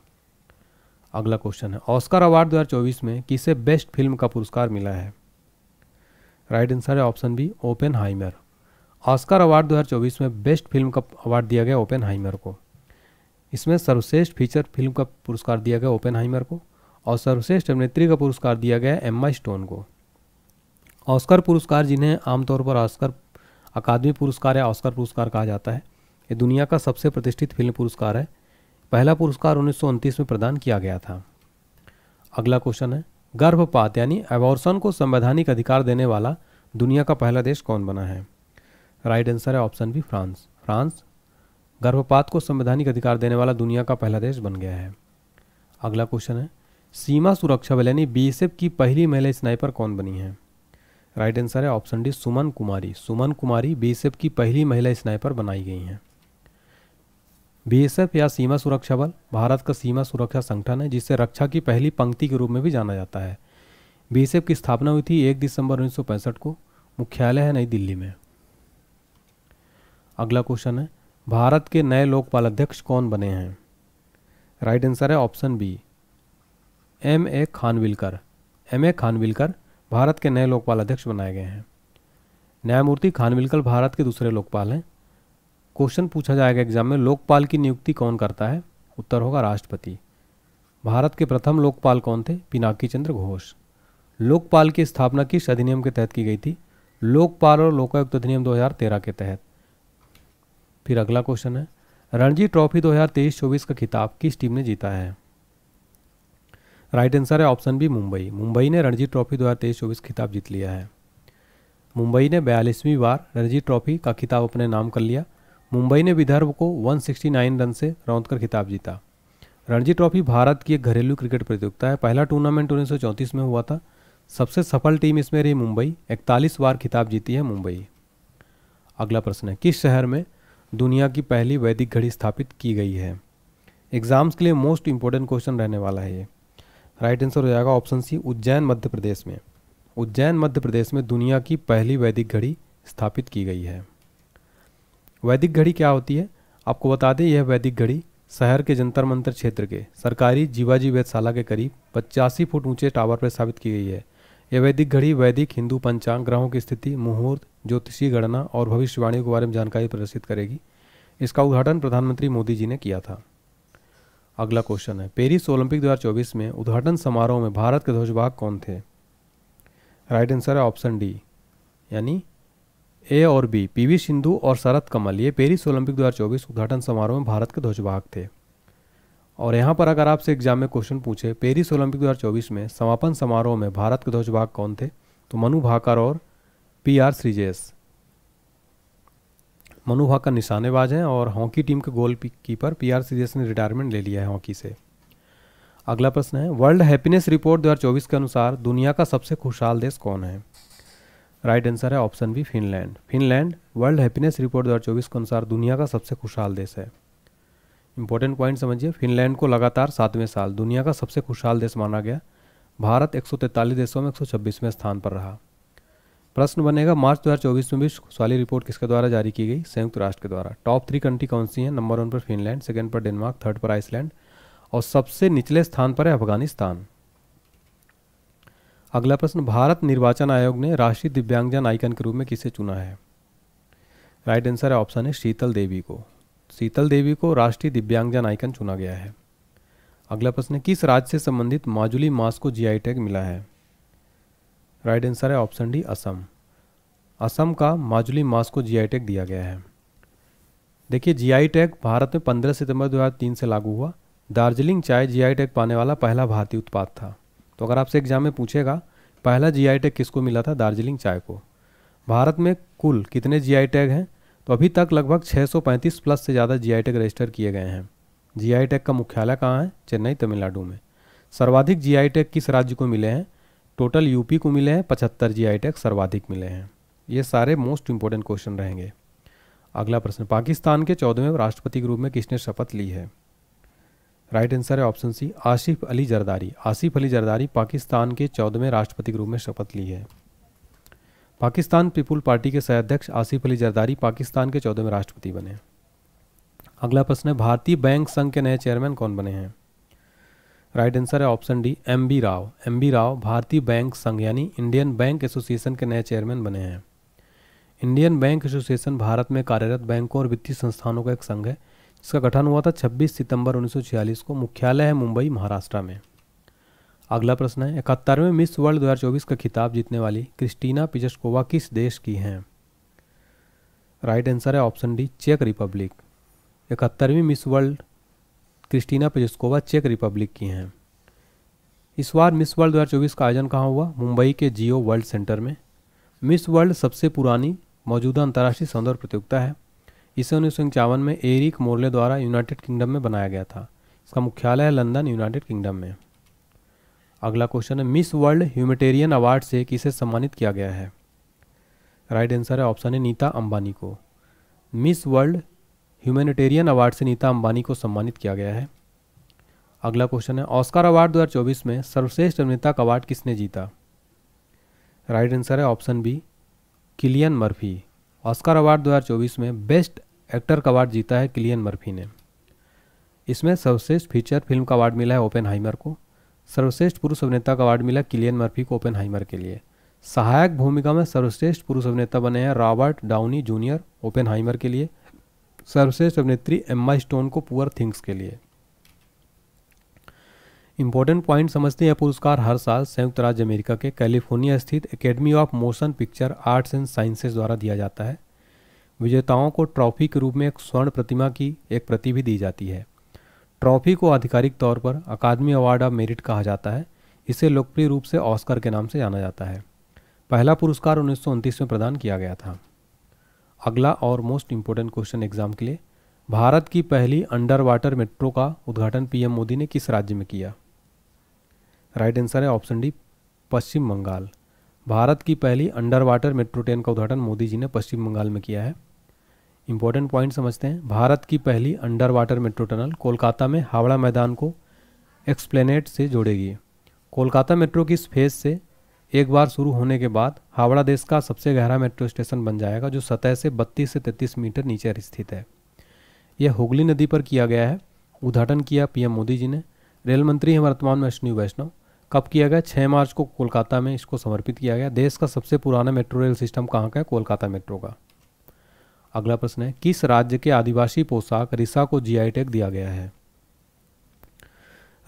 अगला क्वेश्चन है ऑस्कर अवार्ड 2024 में किसे बेस्ट फिल्म का पुरस्कार मिला है राइट आंसर है option B Oppenheimer Oscar award 2024 में बेस्ट फिल्म का अवार्ड दिया गया ओपन हाइमर को इसमें सर्वश्रेष्ठ फीचर फिल्म का पुरस्कार दिया गया ओपन हाइमर को और सर्वश्रेष्ठ अभिनेत्री का पुरस्कार दिया गया एम्मा स्टोन को ऑस्कर पुरस्कार जिन्हें आमतौर पर ऑस्कर अकादमी पुरस्कार या ऑस्कर पुरस्कार कहा जाता है ये दुनिया का सबसे प्रतिष्ठित फिल्म पुरस्कार है पहला पुरस्कार उन्नीस में प्रदान किया गया था अगला क्वेश्चन है गर्भपात यानी एवॉर्सन को संवैधानिक अधिकार देने वाला दुनिया का पहला देश कौन बना है राइट आंसर है ऑप्शन बी फ्रांस फ्रांस गर्भपात को संवैधानिक अधिकार देने वाला दुनिया का पहला देश बन गया है अगला क्वेश्चन है सीमा सुरक्षा बल यानी बी की पहली महिला स्नाइपर कौन बनी है राइट आंसर है option D Suman Kumari Suman Kumari BSF की पहली महिला स्नाइपर बनाई गई हैं बी या सीमा सुरक्षा बल भारत का सीमा सुरक्षा संगठन है जिसे रक्षा की पहली पंक्ति के रूप में भी जाना जाता है बीएसएफ की स्थापना हुई थी एक दिसंबर उन्नीस को मुख्यालय है नई दिल्ली में अगला क्वेश्चन है भारत के नए लोकपाल अध्यक्ष कौन बने हैं राइट आंसर है option B M A Khanwilkar M A Khanwilkar Bharat के नए लोकपाल अध्यक्ष बनाए गए हैं न्यायमूर्ति खानविलकर भारत के दूसरे लोकपाल हैं क्वेश्चन पूछा जाएगा एग्जाम में लोकपाल की नियुक्ति कौन करता है उत्तर होगा राष्ट्रपति भारत के प्रथम लोकपाल कौन थे पिनाकी चंद्र घोष लोकपाल की स्थापना किस अधिनियम के तहत की गई थी लोकपाल और लोकायुक्त अधिनियम 2013 के तहत फिर अगला क्वेश्चन है रणजी ट्रॉफी 2023-24 का खिताब किस टीम ने जीता है राइट आंसर है ऑप्शन बी मुंबई मुंबई ने रणजी ट्रॉफी 2023-24 खिताब जीत लिया है मुंबई ने बयालीसवीं बार रणजी ट्रॉफी का खिताब अपने नाम कर लिया मुंबई ने विदर्भ को 169 रन से रौंद कर खिताब जीता रणजी ट्रॉफी भारत की एक घरेलू क्रिकेट प्रतियोगिता है पहला टूर्नामेंट उन्नीस में हुआ था सबसे सफल टीम इसमें रही मुंबई इकतालीस बार खिताब जीती है मुंबई अगला प्रश्न है किस शहर में दुनिया की पहली वैदिक घड़ी स्थापित की गई है एग्ज़ाम्स के लिए मोस्ट इंपॉर्टेंट क्वेश्चन रहने वाला है ये राइट आंसर हो जाएगा ऑप्शन सी उज्जैन मध्य प्रदेश में उज्जैन मध्य प्रदेश में दुनिया की पहली वैदिक घड़ी स्थापित की गई है वैदिक घड़ी क्या होती है आपको बता दें यह वैदिक घड़ी शहर के जंतर मंतर क्षेत्र के सरकारी जीवाजी वेधशाला के करीब पचासी फुट ऊंचे टावर पर स्थापित की गई है यह वैदिक घड़ी वैदिक हिंदू पंचांग ग्रहों की स्थिति मुहूर्त ज्योतिषीय गणना और भविष्यवाणियों के बारे में जानकारी प्रदर्शित करेगी इसका उद्घाटन प्रधानमंत्री मोदी जी ने किया था अगला क्वेश्चन है पेरिस ओलंपिक 2024 में उद्घाटन समारोह में भारत के ध्वजभाग कौन थे राइट आंसर है ऑप्शन डी यानी ए और बी पीवी सिंधु और शरद कमल ये पेरिस ओलंपिक 2024 उद्घाटन समारोह में भारत के ध्वजभाग थे और यहाँ पर अगर आपसे एग्जाम में क्वेश्चन पूछे पेरिस ओलंपिक 2024 में समापन समारोह में भारत के ध्वजवाहक कौन थे तो मनु भाकर और पी आर श्रीजेस मनु भाकर निशानेबाज हैं और हॉकी टीम के goalkeeper P R Sreejesh ने रिटायरमेंट ले लिया है हॉकी से अगला प्रश्न है वर्ल्ड हैप्पीनेस रिपोर्ट 2024 के अनुसार दुनिया का सबसे खुशहाल देश कौन है राइट आंसर है option B Finland Finland world happiness report 2024 के अनुसार दुनिया का सबसे खुशहाल देश है इंपॉर्टेंट पॉइंट समझिए फिनलैंड को लगातार सातवें साल दुनिया का सबसे खुशहाल देश माना गया भारत एक देशों में एक 126वें स्थान पर रहा प्रश्न बनेगा मार्च 2024 में भी खुशहाली रिपोर्ट किसके द्वारा जारी की गई संयुक्त राष्ट्र के द्वारा टॉप थ्री कंट्री कौन सी हैं नंबर वन पर फिनलैंड सेकंड पर डेनमार्क थर्ड पर आइसलैंड और सबसे निचले स्थान पर है अफगानिस्तान अगला प्रश्न भारत निर्वाचन आयोग ने राष्ट्रीय दिव्यांगजन आइकन के रूप में किसे चुना है राइट आंसर है ऑप्शन है शीतल देवी को शीतल देवी को राष्ट्रीय दिव्यांगजन आइकन चुना गया है अगला प्रश्न किस राज्य से संबंधित माजुली मास को जीआई टैग मिला है राइट आंसर है ऑप्शन डी असम असम का माजुली मास को जीआई टैग दिया गया है देखिए जीआई टैग भारत में 15 सितंबर 2003 से लागू हुआ दार्जिलिंग चाय जीआई टैग पाने वाला पहला भारतीय उत्पाद था तो अगर आपसे एग्जाम में पूछेगा पहला जीआई टैग किसको मिला था दार्जिलिंग चाय को भारत में कुल कितने जीआई टैग हैं तो अभी तक लगभग 635 प्लस से ज़्यादा जी टैग रजिस्टर किए गए हैं आई टैग का मुख्यालय कहाँ है चेन्नई तमिलनाडु में सर्वाधिक आई टैग किस राज्य को मिले हैं टोटल यूपी को मिले हैं पचहत्तर आई टैग सर्वाधिक मिले हैं ये सारे मोस्ट इम्पोर्टेंट क्वेश्चन रहेंगे अगला प्रश्न पाकिस्तान के चौदहवें राष्ट्रपति के रूप में किसने शपथ ली है राइट आंसर है ऑप्शन सी आसिफ अली जरदारी आसिफ अली जरदारी पाकिस्तान के चौदहवें राष्ट्रपति के रूप में शपथ ली है पाकिस्तान पीपुल पार्टी के अध्यक्ष आसिफ अली जरदारी पाकिस्तान के चौदहवें राष्ट्रपति बने अगला प्रश्न है भारतीय बैंक संघ के नए चेयरमैन कौन बने हैं राइट आंसर है option D M B Rao M B Rao भारतीय बैंक संघ यानी इंडियन बैंक एसोसिएशन के नए चेयरमैन बने हैं इंडियन बैंक एसोसिएशन भारत में कार्यरत बैंकों और वित्तीय संस्थानों का एक संघ है जिसका गठन हुआ था 26 सितंबर 1946 को मुख्यालय है मुंबई महाराष्ट्र में अगला प्रश्न है इकहत्तरवें मिस वर्ल्ड 2024 का खिताब जीतने वाली क्रिस्टीना पिजस्कोवा किस देश की हैं राइट आंसर है ऑप्शन डी चेक रिपब्लिक इकहत्तरवीं मिस वर्ल्ड क्रिस्टीना पिजस्कोवा चेक रिपब्लिक की हैं इस बार मिस वर्ल्ड 2024 का आयोजन कहाँ हुआ मुंबई के जियो वर्ल्ड सेंटर में मिस वर्ल्ड सबसे पुरानी मौजूदा अंतर्राष्ट्रीय सौंदर्य प्रतियोगिता है इसे उन्नीस सौ में एरिक मोरले द्वारा यूनाइटेड किंगडम में बनाया गया था इसका मुख्यालय है लंदन यूनाइटेड किंगडम में अगला क्वेश्चन है मिस वर्ल्ड ह्यूमिटेरियन अवार्ड से किसे सम्मानित किया गया है राइट आंसर है ऑप्शन है नीता अंबानी को मिस वर्ल्ड ह्यूमेटेरियन अवार्ड से नीता अंबानी को सम्मानित किया गया है अगला क्वेश्चन है ऑस्कार अवार्ड 2024 में सर्वश्रेष्ठ अभिनेता का अवार्ड किसने जीता राइट आंसर है option B Cillian Murphy Oscar award दो में बेस्ट एक्टर का अवार्ड जीता है किलियन मर्फी ने इसमें सर्वश्रेष्ठ फीचर फिल्म का अवार्ड मिला है ओपेन को सर्वश्रेष्ठ पुरुष अभिनेता का अवार्ड मिला किलियन मर्फी को ओपन हाइमर के लिए सहायक भूमिका में सर्वश्रेष्ठ पुरुष अभिनेता बने हैं Robert Downey junior Oppenheimer के लिए सर्वश्रेष्ठ अभिनेत्री एम्मा स्टोन को पुअर थिंग्स के लिए इंपॉर्टेंट पॉइंट समझते हैं पुरस्कार हर साल संयुक्त राज्य अमेरिका के कैलिफोर्निया स्थित academy of motion picture arts and sciences द्वारा दिया जाता है विजेताओं को ट्रॉफी के रूप में एक स्वर्ण प्रतिमा की एक प्रति भी दी जाती है ट्रॉफी को आधिकारिक तौर पर अकादमी अवार्ड ऑफ मेरिट कहा जाता है इसे लोकप्रिय रूप से ऑस्कर के नाम से जाना जाता है पहला पुरस्कार उन्नीस में प्रदान किया गया था अगला और मोस्ट इम्पोर्टेंट क्वेश्चन एग्जाम के लिए भारत की पहली अंडर वाटर मेट्रो का उद्घाटन पीएम मोदी ने किस राज्य में किया राइट आंसर है ऑप्शन डी पश्चिम बंगाल भारत की पहली अंडर वाटर मेट्रो ट्रेन का उद्घाटन मोदी जी ने पश्चिम बंगाल में किया है इंपॉर्टेंट पॉइंट समझते हैं भारत की पहली under water metro tunnel Kolkata में हावड़ा मैदान को एक्सप्लेनेट से जोड़ेगी कोलकाता मेट्रो की इस फेज से एक बार शुरू होने के बाद हावड़ा देश का सबसे गहरा मेट्रो स्टेशन बन जाएगा जो सतह से 32 से 33 मीटर नीचे स्थित है यह हुगली नदी पर किया गया है उद्घाटन किया पीएम मोदी जी ने रेल मंत्री हैं वर्तमान में अश्विनी वैष्णव कब किया गया छः मार्च को कोलकाता में इसको समर्पित किया गया देश का सबसे पुराना मेट्रो रेल सिस्टम कहाँ का है कोलकाता मेट्रो का अगला प्रश्न है किस राज्य के आदिवासी पोशाक रिसा को जीआई टैग दिया गया है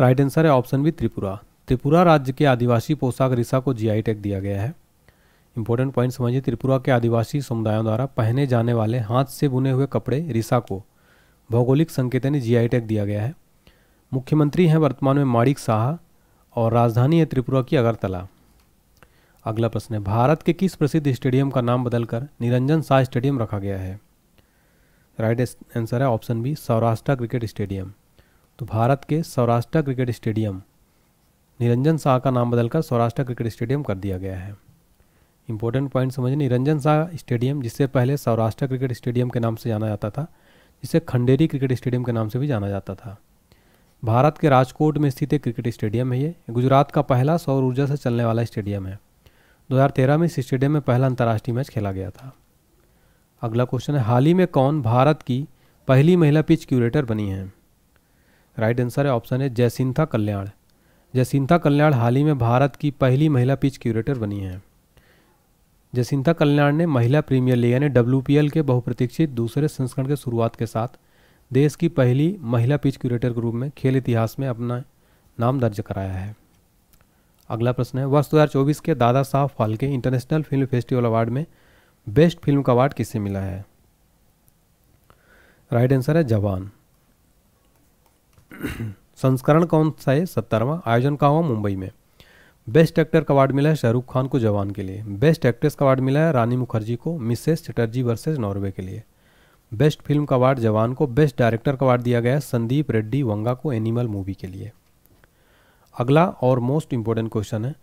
राइट आंसर है ऑप्शन बी त्रिपुरा त्रिपुरा राज्य के आदिवासी पोशाक रिसा को जीआई टैग दिया गया है इंपॉर्टेंट पॉइंट समझिए त्रिपुरा के आदिवासी समुदायों द्वारा पहने जाने वाले हाथ से बुने हुए कपड़े रिसा को भौगोलिक संकेतन जीआई टैग दिया गया है मुख्यमंत्री हैं वर्तमान में माणिक साहा और राजधानी है त्रिपुरा की अगरतला अगला प्रश्न है भारत के किस प्रसिद्ध स्टेडियम का नाम बदलकर निरंजन शाह स्टेडियम रखा गया है राइट आंसर है option B Saurashtra cricket stadium तो भारत के सौराष्ट्र क्रिकेट स्टेडियम निरंजन शाह का नाम बदलकर सौराष्ट्र क्रिकेट स्टेडियम कर दिया गया है इंपॉर्टेंट पॉइंट समझिए निरंजन शाह स्टेडियम जिससे पहले सौराष्ट्र क्रिकेट स्टेडियम के नाम से जाना जाता था जिसे खंडेरी क्रिकेट स्टेडियम के नाम से भी जाना जाता था भारत के राजकोट में स्थित एक क्रिकेट स्टेडियम है ये गुजरात का पहला सौर ऊर्जा से चलने वाला स्टेडियम है 2013 में इस स्टेडियम में पहला अंतर्राष्ट्रीय मैच खेला गया था अगला क्वेश्चन है हाल ही में कौन भारत की पहली महिला पिच क्यूरेटर बनी है राइट आंसर है ऑप्शन है जयसिंथा कल्याण जयसिंथा कल्याण हाल ही में भारत की पहली महिला पिच क्यूरेटर बनी है जयसिंथा कल्याण ने महिला प्रीमियर लीग यानी डब्ल्यू के बहुप्रतीक्षित दूसरे संस्करण के शुरुआत के साथ देश की पहली महिला पिच क्यूरेटर के रूप में खेल इतिहास में अपना नाम दर्ज कराया है अगला प्रश्न है वर्ष 2024 के Dada Saheb Phalke international film festival award में बेस्ट फिल्म का अवार्ड किससे मिला है राइट आंसर है जवान *clears throat* संस्करण कौन सा है सत्तरवा आयोजन कहा हुआ मुंबई में बेस्ट एक्टर का अवार्ड मिला है शाहरुख खान को जवान के लिए बेस्ट एक्ट्रेस का अवार्ड मिला है रानी मुखर्जी को मिसेस चटर्जी वर्सेज नॉर्वे के लिए बेस्ट फिल्म का अवार्ड जवान को बेस्ट डायरेक्टर का अवार्ड दिया गया संदीप रेड्डी वंगा को एनिमल मूवी के लिए अगला और मोस्ट इम्पोर्टेंट क्वेश्चन है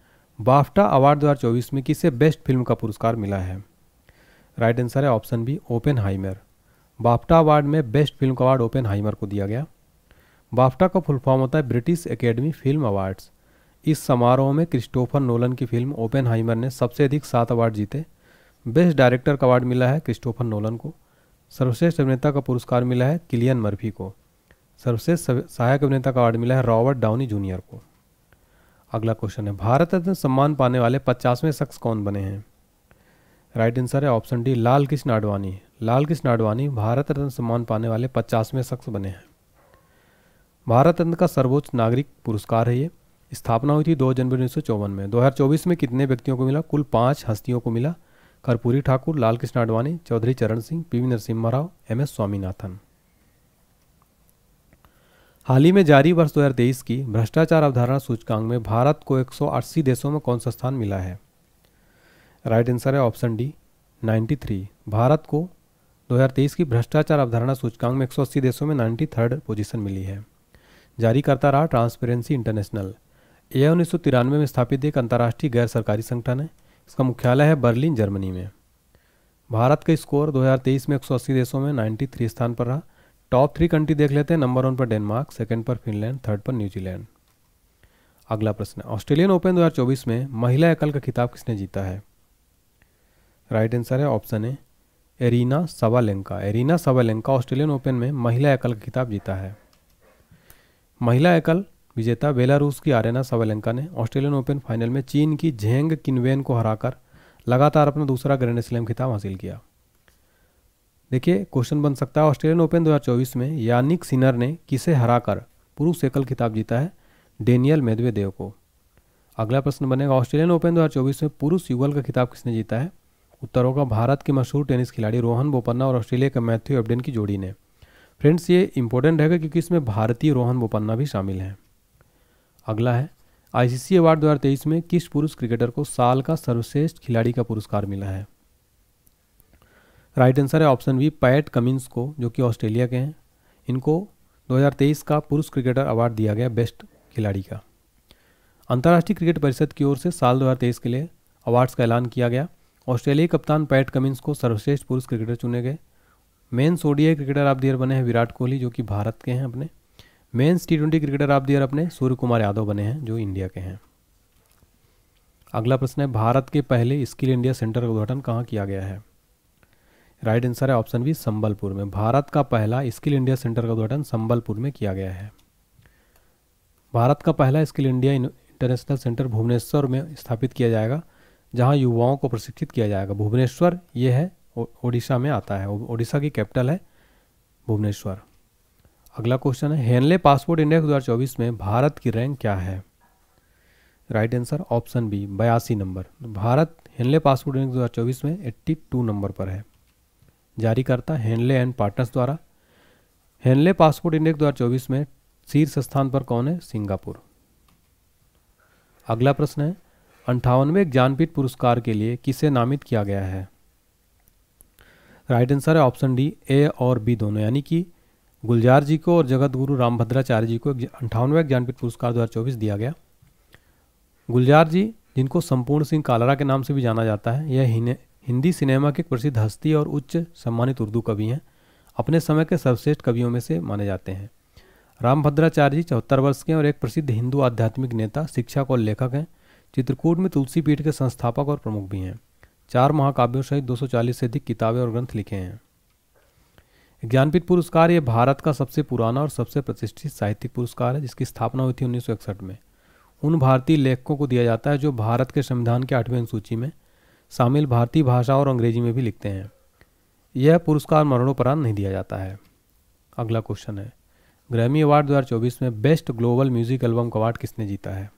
बाफ्टा अवार्ड दो में किसे बेस्ट फिल्म का पुरस्कार मिला है राइट आंसर है option B Oppenheimer BAFTA award में बेस्ट फिल्म का अवार्ड ओपन हाइमर को दिया गया बाफ्टा का फुल फॉर्म होता है ब्रिटिश एकेडमी फिल्म अवार्ड्स इस समारोह में क्रिस्टोफर नोलन की फिल्म ओपन हाइमर ने सबसे अधिक सात अवार्ड जीते बेस्ट डायरेक्टर का अवार्ड मिला है क्रिस्टोफर नोलन को सर्वश्रेष्ठ अभिनेता का पुरस्कार मिला है किलियन मर्फी को सर्वश्रेष्ठ सहायक अभिनेता का अवार्ड मिला है रॉबर्ट डाउनी जूनियर को अगला क्वेश्चन है भारत रत्न सम्मान पाने वाले पचासवें शख्स कौन बने हैं राइट आंसर है ऑप्शन डी लाल कृष्ण आडवाणी लाल कृष्ण आडवाणी भारत रत्न सम्मान पाने वाले पचासवें शख्स बने हैं भारत रत्न का सर्वोच्च नागरिक पुरस्कार है ये स्थापना हुई थी दो जनवरी उन्नीस में दो में कितने व्यक्तियों को मिला कुल पाँच हस्तियों को मिला कर्पूरी ठाकुर लाल Krishna Advani Chaudhary Charan Singh P V Narasimha Rao M S Swaminathan हाल ही में जारी वर्ष तेईस की भ्रष्टाचार अवधारणा सूचकांक में भारत को अस्सी देशों में कौन सा स्थान मिला है राइट आंसर है ऑप्शन डी 93 भारत को 2023 की भ्रष्टाचार अवधारणा सूचकांक में 180 देशों में थर्ड पोजीशन मिली है जारी करता रहा ट्रांसपेरेंसी इंटरनेशनल यह उन्नीस में स्थापित एक अंतर्राष्ट्रीय गैर सरकारी संगठन है इसका मुख्यालय है बर्लिन जर्मनी में भारत का स्कोर 2023 में 180 देशों में 93 स्थान पर रहा टॉप थ्री कंट्री देख लेते हैं नंबर वन पर डेनमार्क सेकंड पर फिनलैंड थर्ड पर न्यूजीलैंड अगला प्रश्न ऑस्ट्रेलियन ओपन 2024 में महिला एकल का खिताब किसने जीता है राइट आंसर है option A Aryna Sabalenka Aryna Sabalenka Australian Open में महिला एकल का खिताब जीता है महिला एकल विजेता बेलारूस की आरेना सवालेंका ने ऑस्ट्रेलियन ओपन फाइनल में चीन की झेंग किनवेन को हराकर लगातार अपना दूसरा ग्रैंड स्लैम खिताब हासिल किया देखिए क्वेश्चन बन सकता है ऑस्ट्रेलियन ओपन 2024 में यानिक सिनर ने किसे हराकर पुरुष एकल खिताब जीता है डेनियल मेदवेदेव को अगला प्रश्न बनेगा ऑस्ट्रेलियन ओपन 2024 में पुरुष युगल का खिताब किसने जीता है उत्तर होगा भारत के मशहूर टेनिस खिलाड़ी रोहन बोपन्ना और ऑस्ट्रेलिया के मैथ्यू एबडेन की जोड़ी ने फ्रेंड्स ये इंपॉर्टेंट रहेगा क्योंकि इसमें भारतीय रोहन बोपन्ना भी शामिल हैं अगला है आईसीसी अवार्ड दो में किस पुरुष क्रिकेटर को साल का सर्वश्रेष्ठ खिलाड़ी का पुरस्कार मिला है राइट आंसर है ऑप्शन बी पैट कमिंस को जो कि ऑस्ट्रेलिया के हैं इनको 2023 का पुरुष क्रिकेटर अवार्ड दिया गया बेस्ट खिलाड़ी का अंतर्राष्ट्रीय क्रिकेट परिषद की ओर से साल 2023 के लिए अवार्ड्स का ऐलान किया गया ऑस्ट्रेलियाई कप्तान पैट कमिंस को सर्वश्रेष्ठ पुरुष क्रिकेटर चुने गए men's ODI cricketer of the year बने हैं विराट कोहली जो कि भारत के हैं अपने men's T twenty cricketer of the year अपने सूर्य कुमार यादव बने हैं जो इंडिया के हैं अगला प्रश्न है भारत के पहले स्किल इंडिया सेंटर का उद्घाटन कहाँ किया गया है राइट आंसर है ऑप्शन बी संबलपुर में भारत का पहला स्किल इंडिया सेंटर का उद्घाटन संबलपुर में किया गया है भारत का पहला skill India international centre Bhubaneswar में स्थापित किया जाएगा जहां युवाओं को प्रशिक्षित किया जाएगा भुवनेश्वर ये है ओडिशा में आता है ओडिशा की कैपिटल है भुवनेश्वर अगला क्वेश्चन है हेनले पासपोर्ट इंडेक्स दो में भारत की रैंक क्या है राइट आंसर ऑप्शन बी बयासी number Bharat Henley passport index दो में एट्टी नंबर पर है जारी करता हेनले एंड पार्टनर्स द्वारा हेनले पासपोर्ट इंडेक्स द्वारा चौबीस में शीर्ष स्थान पर कौन है सिंगापुर अगला प्रश्न है अंठावनवे ज्ञानपीठ पुरस्कार के लिए किसे नामित किया गया है राइट आंसर है ऑप्शन डी ए और बी दोनों यानी कि गुलजार जी को और जगत गुरु रामभद्राचार्य जी को अंठावनवे ज्ञानपीठ पुरस्कार दो दिया गया गुलजार जी जिनको संपूर्ण सिंह कालरा के नाम से भी जाना जाता है यह हिंदी सिनेमा के प्रसिद्ध हस्ती और उच्च सम्मानित उर्दू कवि हैं अपने समय के सर्वश्रेष्ठ कवियों में से माने जाते हैं रामभद्राचार्य जी चौहत्तर वर्ष के और एक प्रसिद्ध हिंदू आध्यात्मिक नेता शिक्षक और लेखक हैं चित्रकूट में तुलसी पीठ के संस्थापक और प्रमुख भी हैं चार महाकाव्यों सहित 240 से अधिक किताबें और ग्रंथ लिखे हैं ज्ञानपीठ पुरस्कार ये भारत का सबसे पुराना और सबसे प्रतिष्ठित साहित्यिक पुरस्कार है जिसकी स्थापना हुई थी उन्नीस में उन भारतीय लेखकों को दिया जाता है जो भारत के संविधान के आठवें अनुसूची में शामिल भारतीय भाषा और अंग्रेजी में भी लिखते हैं यह पुरस्कार मरणोपरांत नहीं दिया जाता है अगला क्वेश्चन है ग्रैमी अवार्ड 2024 में बेस्ट ग्लोबल म्यूजिक एल्बम का अवार्ड किसने जीता है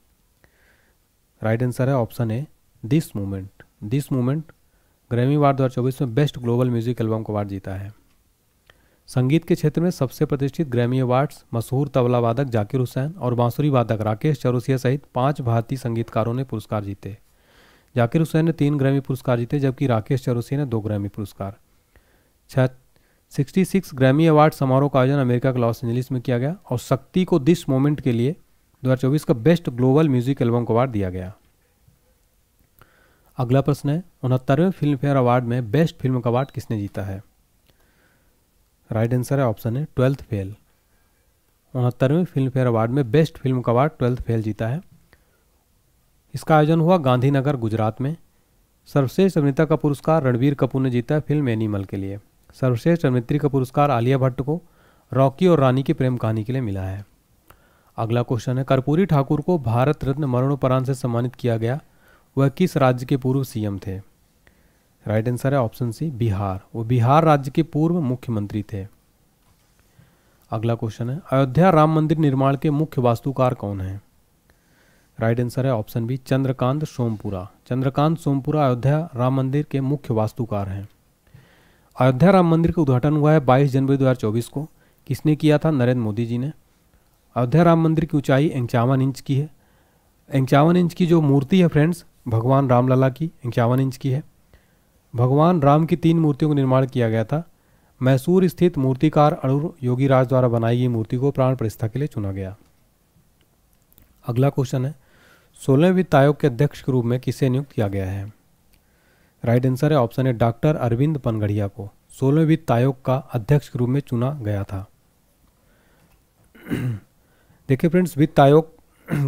राइट आंसर है option A this movement this movement Grammy award 2024 में बेस्ट ग्लोबल म्यूजिक एल्बम का अवार्ड जीता है संगीत के क्षेत्र में सबसे प्रतिष्ठित ग्रैमी अवार्ड्स मशहूर तबला वादक जाकिर हुसैन और बांसुरी वादक राकेश चौरसिया सहित पांच भारतीय संगीतकारों ने पुरस्कार जीते जाकिर हुसैन ने तीन ग्रैमी पुरस्कार जीते जबकि राकेश चरोसी ने दो ग्रैमी पुरस्कार सिक्सटी सिक्स ग्रैमी अवार्ड समारोह का आयोजन अमेरिका के लॉस एंजलिस में किया गया और शक्ति को दिस मोमेंट के लिए 2024 का बेस्ट ग्लोबल म्यूजिक एल्बम को अवार्ड दिया गया अगला प्रश्न है उनहत्तरवें फिल्म फेयर अवार्ड में बेस्ट फिल्म का अवार्ड किसने जीता है राइट आंसर है ऑप्शन है ट्वेल्थ फेल उनहत्तरवें फिल्म फेयर अवार्ड में बेस्ट फिल्म का अवार्ड ट्वेल्थ फेल जीता है इसका आयोजन हुआ गांधीनगर गुजरात में सर्वश्रेष्ठ अभिनेता का पुरस्कार रणबीर कपूर ने जीता फिल्म एनिमल के लिए सर्वश्रेष्ठ अभिनेत्री का पुरस्कार आलिया भट्ट को रॉकी और रानी की प्रेम कहानी के लिए मिला है अगला क्वेश्चन है कर्पूरी ठाकुर को भारत रत्न मरणोपरांत से सम्मानित किया गया वह किस राज्य के पूर्व सीएम थे राइट आंसर है ऑप्शन सी बिहार वो बिहार राज्य के पूर्व मुख्यमंत्री थे अगला क्वेश्चन है अयोध्या राम मंदिर निर्माण के मुख्य वास्तुकार कौन हैं राइट आंसर है ऑप्शन बी चंद्रकांत सोमपुरा चंद्रकांत सोमपुरा अयोध्या राम मंदिर के मुख्य वास्तुकार हैं अयोध्या राम मंदिर का उद्घाटन हुआ है 22 जनवरी 2024 को किसने किया था नरेंद्र मोदी जी ने अयोध्या राम मंदिर की ऊंचाई इंक्यावन इंच की है इंक्यावन इंच की जो मूर्ति है फ्रेंड्स भगवान रामलला की इंक्यावन इंच की है भगवान राम की तीन मूर्तियों का निर्माण किया गया था मैसूर स्थित मूर्तिकार अरुण योगी राज द्वारा बनाई गई मूर्ति को प्राण प्रतिष्ठा के लिए चुना गया अगला क्वेश्चन है सोलह वित्त आयोग के अध्यक्ष के रूप में किसे नियुक्त किया गया है राइट आंसर है ऑप्शन है डॉक्टर अरविंद पनगढ़िया को सोलह वित्त आयोग का अध्यक्ष के रूप में चुना गया था देखिए फ्रेंड्स वित्त आयोग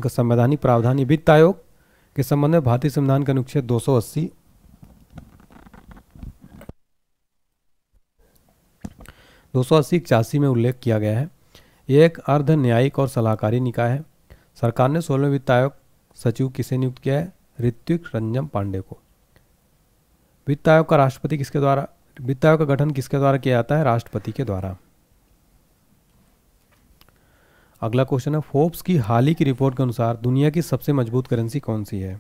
का संवैधानिक प्रावधानी वित्त आयोग के संबंध में भारतीय संविधान का अनुच्छेद दो दो सौ अस्सी इक्यासी में उल्लेख किया गया है यह एक अर्ध न्यायिक और सलाहकारी निकाय है सरकार ने सोलह वित्त आयोग सचिव किसे नियुक्त किया है ऋत्विक रंजन पांडे को वित्त आयोग का राष्ट्रपति किसके द्वारा वित्त आयोग का गठन किसके द्वारा किया जाता है राष्ट्रपति के द्वारा अगला क्वेश्चन है फोर्ब्स की हाल ही की रिपोर्ट के अनुसार दुनिया की सबसे मजबूत करेंसी कौन सी है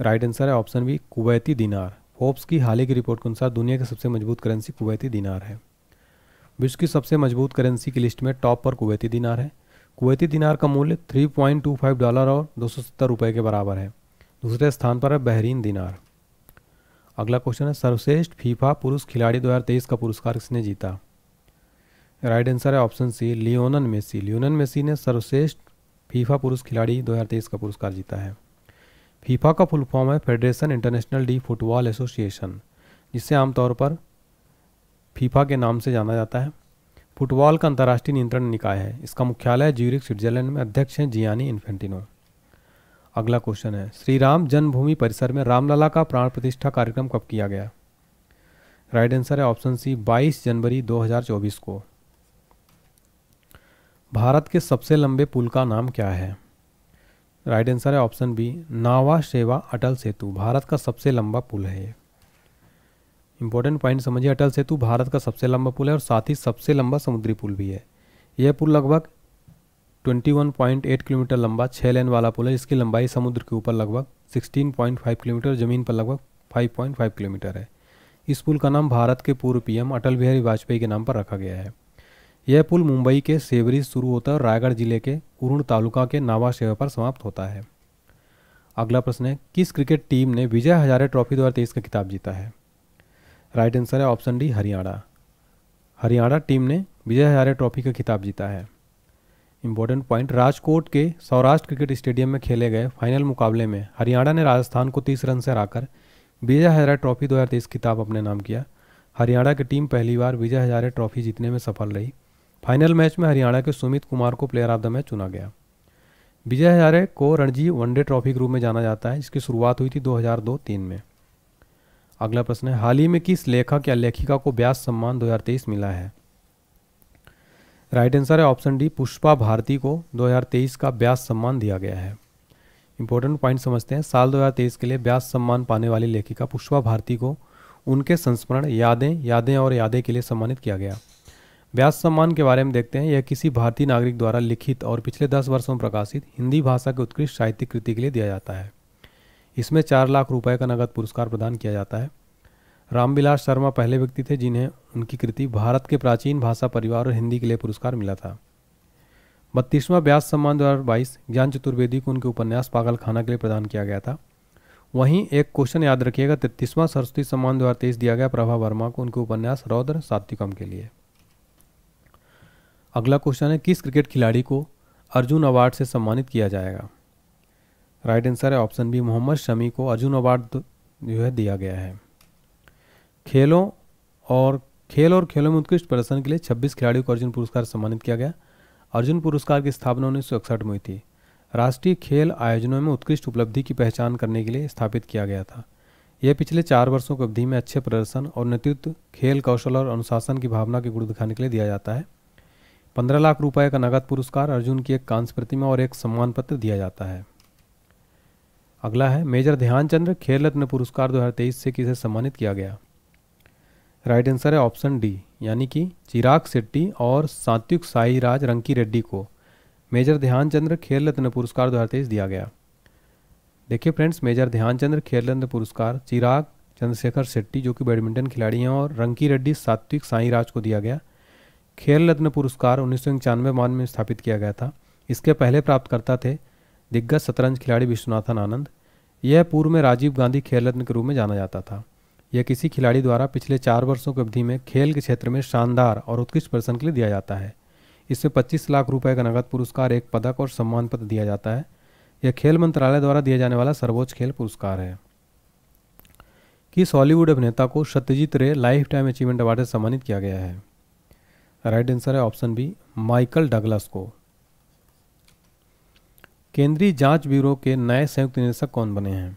राइट आंसर है option B Kuwaiti dinar Forbes की हाल ही की रिपोर्ट के अनुसार दुनिया की सबसे मजबूत करेंसी कुवैती दिनार है विश्व की सबसे मजबूत करेंसी की लिस्ट में टॉप पर कुवैती दिनार है कुवैती दिनार का मूल्य 3.25 डॉलर और दो सौ के बराबर है दूसरे स्थान पर है बहरीन दिनार अगला क्वेश्चन है सर्वश्रेष्ठ फीफा पुरुष खिलाड़ी 2023 का पुरस्कार किसने जीता राइट आंसर है option C Lionel Messi Lionel Messi ने सर्वश्रेष्ठ फीफा पुरुष खिलाड़ी 2023 का पुरस्कार जीता है फीफा का फुल फॉर्म है federation international de football Association जिसे आमतौर पर फीफा के नाम से जाना जाता है फुटबॉल का अंतर्राष्ट्रीय नियंत्रण निकाय है इसका मुख्यालय ज्यूरिक स्विट्जरलैंड में अध्यक्ष हैं जियानी इन्फेंटिनो अगला क्वेश्चन है श्री राम जन्मभूमि परिसर में रामलला का प्राण प्रतिष्ठा कार्यक्रम कब किया गया राइट आंसर है ऑप्शन सी 22 जनवरी 2024 को भारत के सबसे लंबे पुल का नाम क्या है राइट आंसर है ऑप्शन बी नावा सेवा अटल सेतु भारत का सबसे लंबा पुल है इंपॉर्टेंट पॉइंट समझिए अटल सेतु भारत का सबसे लंबा पुल है और साथ ही सबसे लंबा समुद्री पुल भी है यह पुल लगभग 21.8 किलोमीटर लंबा छः लेन वाला पुल है जिसकी लंबाई समुद्र के ऊपर लगभग 16.5 किलोमीटर ज़मीन पर लगभग 5.5 किलोमीटर है इस पुल का नाम भारत के पूर्व पीएम अटल बिहारी वाजपेयी के नाम पर रखा गया है यह पुल मुंबई के सेवरी शुरू होता है और रायगढ़ जिले के कुरुण तालुका के नावा शेवा पर समाप्त होता है अगला प्रश्न है किस क्रिकेट टीम ने विजय हजारे ट्रॉफी दो का खिताब जीता है राइट आंसर है option D Haryana Haryana team ने विजय हजारे ट्रॉफी का खिताब जीता है इम्पोर्टेंट पॉइंट राजकोट के सौराष्ट्र क्रिकेट स्टेडियम में खेले गए फाइनल मुकाबले में हरियाणा ने राजस्थान को तीस रन से हराकर विजय हजारे ट्रॉफी 2023 खिताब अपने नाम किया हरियाणा की टीम पहली बार विजय हजारे ट्रॉफी जीतने में सफल रही फाइनल मैच में हरियाणा के सुमित कुमार को प्लेयर ऑफ द मैच चुना गया विजय हजारे को रणजी वनडे ट्रॉफी के रूप में जाना जाता है जिसकी शुरुआत हुई थी दो तीन में अगला प्रश्न है हाल ही में किस लेखक या लेखिका को व्यास सम्मान 2023 मिला है राइट आंसर है ऑप्शन डी पुष्पा भारती को 2023 का व्यास सम्मान दिया गया है इंपॉर्टेंट पॉइंट समझते हैं साल 2023 के लिए व्यास सम्मान पाने वाली लेखिका पुष्पा भारती को उनके संस्मरण यादें यादें और यादें के लिए सम्मानित किया गया व्यास सम्मान के बारे में देखते हैं यह किसी भारतीय नागरिक द्वारा लिखित और पिछले दस वर्षों में प्रकाशित हिंदी भाषा के उत्कृष्ट साहित्यिक कृति के लिए दिया जाता है इसमें चार लाख रुपए का नगद पुरस्कार प्रदान किया जाता है रामविलास शर्मा पहले व्यक्ति थे जिन्हें उनकी कृति भारत के प्राचीन भाषा परिवार और हिंदी के लिए पुरस्कार मिला था बत्तीसवां व्यास सम्मान बाईस ज्ञान चतुर्वेदी को उनके उपन्यास पागल खाना के लिए प्रदान किया गया था वहीं एक क्वेश्चन याद रखिएगा तैतीसवां सरस्वती सम्मान दो दिया गया प्रभा वर्मा को उनके उपन्यास रौद्र सात्विकम के लिए अगला क्वेश्चन है किस क्रिकेट खिलाड़ी को अर्जुन अवार्ड से सम्मानित किया जाएगा राइट आंसर है ऑप्शन बी मोहम्मद शमी को अर्जुन अवार्ड तो जो है दिया गया है खेलों और खेल और खेलों में उत्कृष्ट प्रदर्शन के लिए 26 खिलाड़ियों को अर्जुन पुरस्कार सम्मानित किया गया अर्जुन पुरस्कार की स्थापना उन्नीस में हुई थी राष्ट्रीय खेल आयोजनों में उत्कृष्ट उपलब्धि की पहचान करने के लिए स्थापित किया गया था यह पिछले चार वर्षों की अवधि में अच्छे प्रदर्शन और नेतृत्व खेल कौशल और अनुशासन की भावना के गुण दिखाने के लिए दिया जाता है पंद्रह लाख रुपये का नगद पुरस्कार अर्जुन की एक कांस्य प्रतिमा और एक सम्मान पत्र दिया जाता है अगला है मेजर ध्यानचंद्र खेल रत्न पुरस्कार 2023 से किसे सम्मानित किया गया राइट आंसर है ऑप्शन डी यानी कि चिराग शेट्टी और सात्विक साईराज रंकी रेड्डी को मेजर ध्यानचंद्र खेल रत्न पुरस्कार 2023 दिया गया देखिए फ्रेंड्स मेजर ध्यानचंद्र खेल रत्न पुरस्कार चिराग चंद्रशेखर शेट्टी जो कि बैडमिंटन खिलाड़ी हैं और रंकी रेड्डी सात्विक साई को दिया गया खेल रत्न पुरस्कार उन्नीस सौ में स्थापित किया गया था इसके पहले प्राप्तकर्ता थे दिग्गज शतरंज खिलाड़ी विश्वनाथन आनंद यह पूर्व में राजीव गांधी खेल रत्न के रूप में जाना जाता था यह किसी खिलाड़ी द्वारा पिछले चार वर्षों की अवधि में खेल के क्षेत्र में शानदार और उत्कृष्ट प्रदर्शन के लिए दिया जाता है इसमें पच्चीस लाख रुपये का नगद पुरस्कार एक पदक और सम्मान पत्र दिया जाता है यह खेल मंत्रालय द्वारा दिया जाने वाला सर्वोच्च खेल पुरस्कार है किस हॉलीवुड अभिनेता को सत्यजीत रे लाइफ टाइम अचीवमेंट अवार्ड से सम्मानित किया गया है राइट आंसर है ऑप्शन बी माइकल डगलस को केंद्रीय जांच ब्यूरो के नए संयुक्त निदेशक कौन बने हैं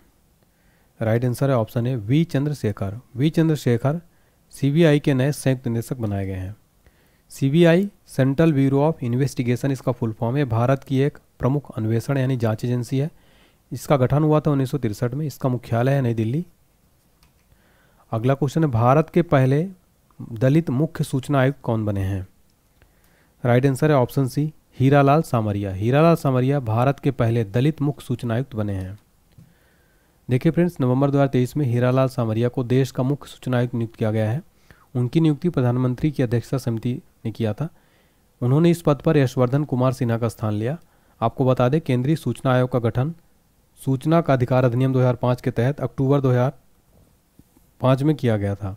राइट आंसर है option A V Chandrashekhar V Chandrashekhar CBI के नए संयुक्त निदेशक बनाए गए हैं CBI central bureau of investigation इसका फुल फॉर्म है भारत की एक प्रमुख अन्वेषण यानी जांच एजेंसी है इसका गठन हुआ था उन्नीस में इसका मुख्यालय है नई दिल्ली अगला क्वेश्चन है भारत के पहले दलित मुख्य सूचना आयुक्त कौन बने हैं राइट आंसर है ऑप्शन सी हीरालाल सामरिया हीरालाल सामरिया भारत के पहले दलित मुख्य सूचनायुक्त बने हैं देखिए फ्रेंड्स नवंबर 2023 में हीरालाल सामरिया को देश का मुख्य सूचनायुक्त नियुक्त किया गया है उनकी नियुक्ति प्रधानमंत्री की अध्यक्षता समिति ने किया था उन्होंने इस पद पर यशवर्धन कुमार सिन्हा का स्थान लिया आपको बता दें केंद्रीय सूचना आयोग का गठन सूचना का अधिकार अधिनियम 2005 के तहत अक्टूबर 2005 में किया गया था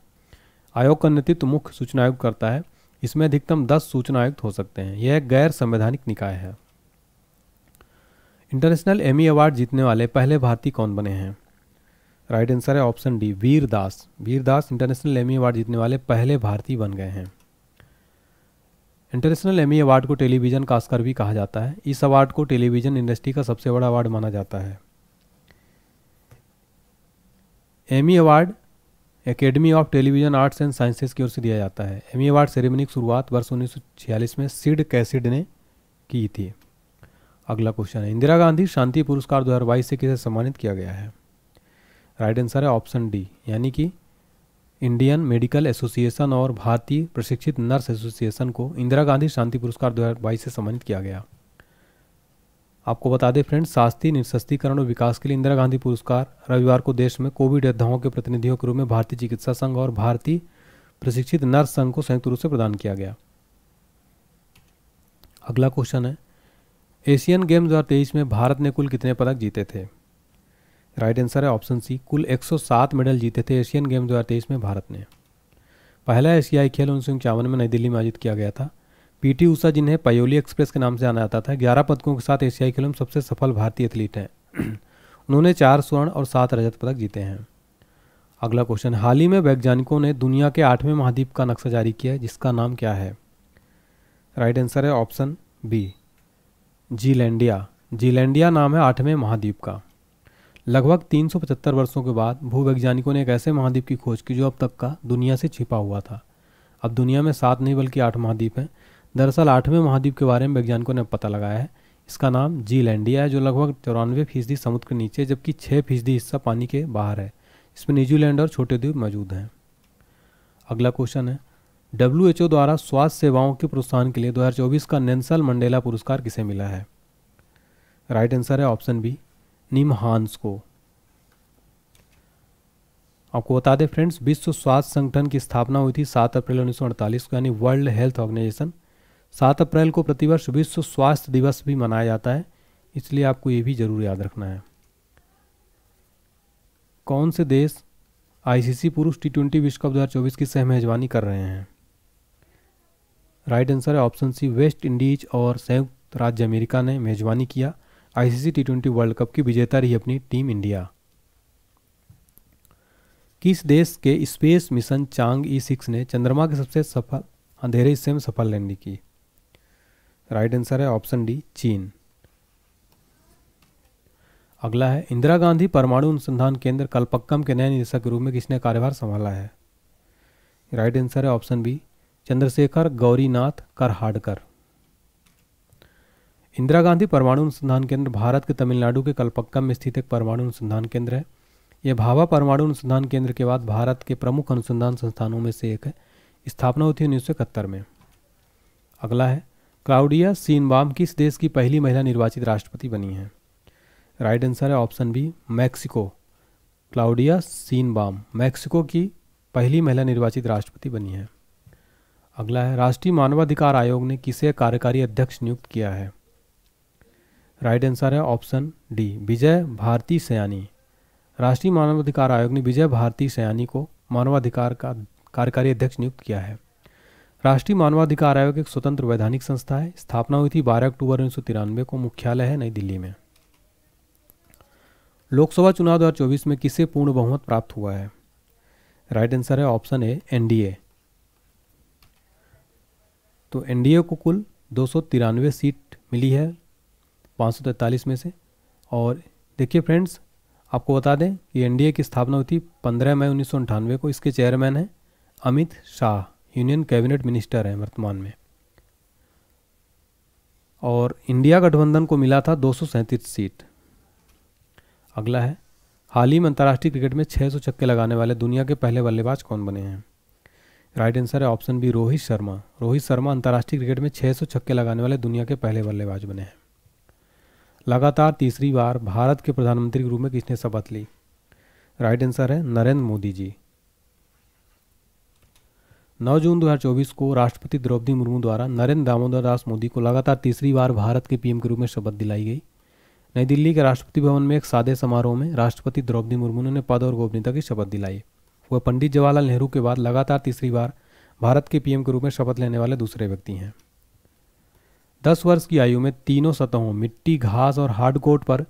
आयोग का नेतृत्व मुख्य सूचना आयोग करता है इसमें अधिकतम दस सूचना आयुक्त हो सकते हैं यह गैर संवैधानिक निकाय है इंटरनेशनल एमी अवार्ड जीतने वाले पहले भारतीय कौन बने हैं राइट आंसर है option D Vir Das Vir Das international Emmy award जीतने वाले पहले भारतीय बन गए हैं इंटरनेशनल एमी अवार्ड को टेलीविज़न का आस्कर भी कहा जाता है इस अवार्ड को टेलीविज़न इंडस्ट्री का सबसे बड़ा अवार्ड माना जाता है Emmy award Academy of Television Arts and Sciences की ओर से दिया जाता है एमी अवार्ड सेरेमनी की शुरुआत वर्ष उन्नीस में सिड कैसिड ने की थी अगला क्वेश्चन है इंदिरा गांधी शांति पुरस्कार दो से किसे सम्मानित किया गया है राइट आंसर है ऑप्शन डी यानी कि इंडियन मेडिकल एसोसिएशन और भारतीय प्रशिक्षित नर्स एसोसिएशन को इंदिरा गांधी शांति पुरस्कार दो से सम्मानित किया गया आपको बता दें फ्रेंड्स शास्त्री निशस्तीकरण और विकास के लिए इंदिरा गांधी पुरस्कार रविवार को देश में कोविड योद्धाओं के प्रतिनिधियों के रूप में भारतीय चिकित्सा संघ और भारतीय प्रशिक्षित नर्स संघ को संयुक्त रूप से प्रदान किया गया अगला क्वेश्चन है एशियन गेम्स दो में भारत ने कुल कितने पदक जीते थे राइट आंसर है ऑप्शन सी कुल 107 मेडल जीते थे एशियन गेम्स दो में भारत ने पहला एशियाई खेल उन्नीस में नई दिल्ली में आयोजित किया गया था पीटी ऊषा जिन्हें पयोली एक्सप्रेस के नाम से जाना जाता था ग्यारह पदकों के साथ एशियाई खेलों में सबसे सफल भारतीय एथलीट हैं *clears throat* उन्होंने चार स्वर्ण और सात रजत पदक जीते हैं अगला क्वेश्चन हाल ही में वैज्ञानिकों ने दुनिया के आठवें महाद्वीप का नक्शा जारी किया है जिसका नाम क्या है राइट आंसर है ऑप्शन बी जीलैंडिया जीलैंडिया नाम है आठवें महाद्वीप का लगभग 375 वर्षों के बाद भूवैज्ञानिकों ने एक ऐसे महाद्वीप की खोज की जो अब तक का दुनिया से छिपा हुआ था अब दुनिया में सात नहीं बल्कि आठ महाद्वीप हैं दरअसल आठवें महाद्वीप के बारे में वैज्ञानिकों ने पता लगाया है इसका नाम जी लैंडिया है जो लगभग चौरानवे फीसदी समुद्र के नीचे जबकि छः फीसदी हिस्सा पानी के बाहर है इसमें न्यूजीलैंड और छोटे द्वीप मौजूद हैं अगला क्वेश्चन है डब्ल्यू द्वारा स्वास्थ्य सेवाओं के प्रोत्साहन के लिए दो का नेंसल मंडेला पुरस्कार किसे मिला है राइट आंसर है ऑप्शन बी निम हांस को आपको बता दें फ्रेंड्स विश्व स्वास्थ्य संगठन की स्थापना हुई थी 7 अप्रैल 1948 को यानी वर्ल्ड हेल्थ ऑर्गेनाइजेशन सात अप्रैल को प्रतिवर्ष विश्व स्वास्थ्य दिवस भी मनाया जाता है इसलिए आपको ये भी ज़रूर याद रखना है कौन से देश आईसीसी पुरुष टी ट्वेंटी विश्व कप दो की सह मेजबानी कर रहे हैं राइट आंसर है ऑप्शन सी वेस्ट इंडीज और संयुक्त राज्य अमेरिका ने मेजबानी किया ICC T twenty World Cup की विजेता रही अपनी टीम इंडिया किस देश के space mission Chang'e six ने चंद्रमा के सबसे सफल अंधेरे हिस्से में सफल लैंडिंग की राइट आंसर है ऑप्शन डी चीन अगला है इंदिरा गांधी परमाणु अनुसंधान केंद्र कलपक्कम के नए निदेशक के रूप में किसने कार्यभार संभाला है राइट आंसर है ऑप्शन बी चंद्रशेखर गौरीनाथ करहाडकर इंदिरा गांधी परमाणु अनुसंधान केंद्र भारत के तमिलनाडु के कलपक्कम में स्थित एक परमाणु अनुसंधान केंद्र है यह भाभा परमाणु अनुसंधान केंद्र के बाद भारत के प्रमुख अनुसंधान संस्थानों में से एक है स्थापना हुई थी उन्नीस में अगला है क्लाउडिया सीनबाम किस देश की पहली महिला निर्वाचित राष्ट्रपति बनी है राइट आंसर है option B Mexico Claudia Sheinbaum Mexico की पहली महिला निर्वाचित राष्ट्रपति बनी है अगला है राष्ट्रीय मानवाधिकार आयोग ने किसे कार्यकारी अध्यक्ष नियुक्त किया है राइट आंसर है ऑप्शन डी विजय भारती सयानी राष्ट्रीय मानवाधिकार आयोग ने विजय भारती सयानी को मानवाधिकार का कार्यकारी अध्यक्ष नियुक्त किया है राष्ट्रीय मानवाधिकार आयोग एक स्वतंत्र वैधानिक संस्था है स्थापना हुई थी 12 अक्टूबर उन्नीस को मुख्यालय है नई दिल्ली में लोकसभा चुनाव 2024 में किसे पूर्ण बहुमत प्राप्त हुआ है राइट आंसर है ऑप्शन ए एनडीए तो एनडीए को कुल दो सीट मिली है पाँच में से और देखिए फ्रेंड्स आपको बता दें कि एनडीए की स्थापना हुई थी पंद्रह मई उन्नीस को इसके चेयरमैन हैं Amit Shah union cabinet minister हैं वर्तमान में और इंडिया गठबंधन को मिला था दो सीट अगला है हाल ही में अंतर्राष्ट्रीय क्रिकेट में 600 छक्के लगाने वाले दुनिया के पहले बल्लेबाज कौन बने हैं राइट आंसर है ऑप्शन बी रोहित शर्मा रोहित शर्मा अंतर्राष्ट्रीय क्रिकेट में 600 छक्के लगाने वाले दुनिया के पहले बल्लेबाज बने हैं लगातार तीसरी बार भारत के प्रधानमंत्री के रूप में किसने शपथ ली राइट आंसर है नरेंद्र मोदी जी 9 जून 2024 को राष्ट्रपति द्रौपदी मुर्मू द्वारा नरेंद्र दामोदर दास मोदी को लगातार तीसरी बार भारत के पीएम के रूप में शपथ दिलाई गई नई दिल्ली के राष्ट्रपति भवन में एक सादे समारोह में राष्ट्रपति द्रौपदी मुर्मू ने पद और गोपनीयता की शपथ दिलाई वह पंडित जवाहरलाल नेहरू के बाद लगातार तीसरी बार भारत के पीएम के रूप में शपथ लेने वाले दूसरे व्यक्ति हैं दस वर्ष की आयु में तीनों सतहों मिट्टी घास और हार्ड कोर्ट पर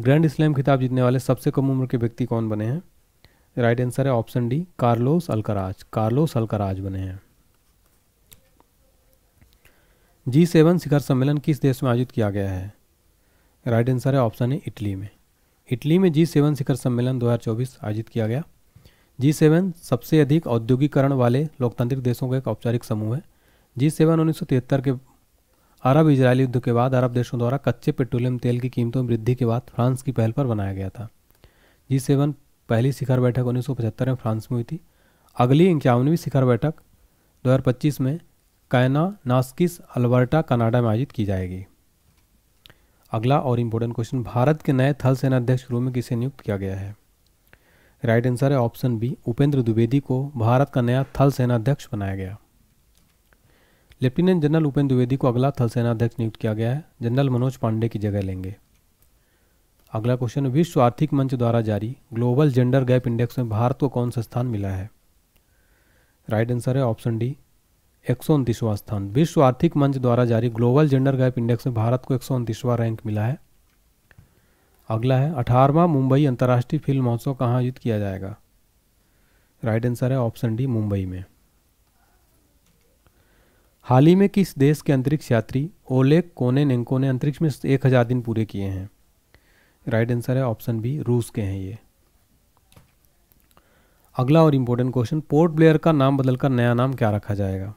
ग्रैंड स्लैम खिताब जीतने वाले सबसे कम उम्र के व्यक्ति कौन बने हैं राइट आंसर है option D Carlos Alcaraz Carlos Alcaraz बने हैं जी सेवन शिखर सम्मेलन किस देश में आयोजित किया गया है राइट आंसर है ऑप्शन ए इटली में इटली में जी सेवन शिखर सम्मेलन 2024 आयोजित किया गया जी सेवन सबसे अधिक औद्योगिकरण वाले लोकतांत्रिक देशों का एक औपचारिक समूह है जी सेवन उन्नीस के अरब इजरायली युद्ध के बाद अरब देशों द्वारा कच्चे पेट्रोलियम तेल की कीमतों में वृद्धि के बाद फ्रांस की पहल पर बनाया गया था जी सेवन पहली शिखर बैठक उन्नीस में फ्रांस में हुई थी अगली इक्यावनवीं शिखर बैठक 2025 में कैना नास्किस अल्बर्टा कनाडा में आयोजित की जाएगी अगला और इम्पोर्टेंट क्वेश्चन भारत के नए थल सेना अध्यक्ष रूप में किसे नियुक्त किया गया है राइट आंसर है ऑप्शन बी उपेंद्र द्विवेदी को भारत का नया थल सेना अध्यक्ष बनाया गया लेफ्टिनेंट जनरल उपेंद्र द्विवेदी को अगला थल सेना अध्यक्ष नियुक्त किया गया है जनरल मनोज पांडे की जगह लेंगे अगला क्वेश्चन विश्व आर्थिक मंच द्वारा जारी ग्लोबल जेंडर गैप इंडेक्स में भारत को कौन सा स्थान मिला है राइट आंसर है ऑप्शन डी एक स्थान विश्व आर्थिक मंच द्वारा जारी ग्लोबल जेंडर गैप इंडेक्स में भारत को एक रैंक मिला है अगला है अठारहवा मुंबई अंतर्राष्ट्रीय फिल्म महोत्सव कहाँ आयोजित किया जाएगा राइट आंसर है ऑप्शन डी मुंबई में हाल ही में किस देश के अंतरिक्ष यात्री कोने नेंको ने अंतरिक्ष में एक हज़ार दिन पूरे किए हैं राइट आंसर है ऑप्शन बी रूस के हैं ये अगला और इम्पोर्टेंट क्वेश्चन पोर्ट ब्लेयर का नाम बदलकर नया नाम क्या रखा जाएगा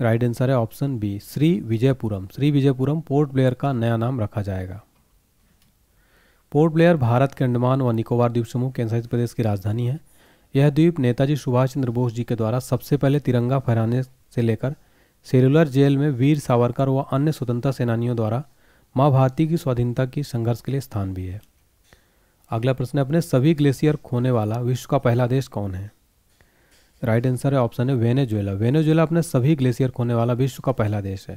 राइट आंसर है ऑप्शन बी श्री विजयपुरम श्री विजयपुरम पोर्ट ब्लेयर का नया नाम रखा जाएगा पोर्ट ब्लेयर भारत के अंडमान व निकोबार द्वीप समूह केंद्रशासित प्रदेश की राजधानी है यह द्वीप नेताजी सुभाष चंद्र बोस जी के द्वारा सबसे पहले तिरंगा फहराने से लेकर सेलुलर जेल में वीर सावरकर व अन्य स्वतंत्रता सेनानियों द्वारा माँ भारती की स्वाधीनता की संघर्ष के लिए स्थान भी है अगला प्रश्न है अपने सभी ग्लेशियर खोने वाला विश्व का पहला देश कौन है राइट आंसर है ऑप्शन है वेनेजुएला वेनेजुएला अपने सभी ग्लेशियर खोने वाला विश्व का पहला देश है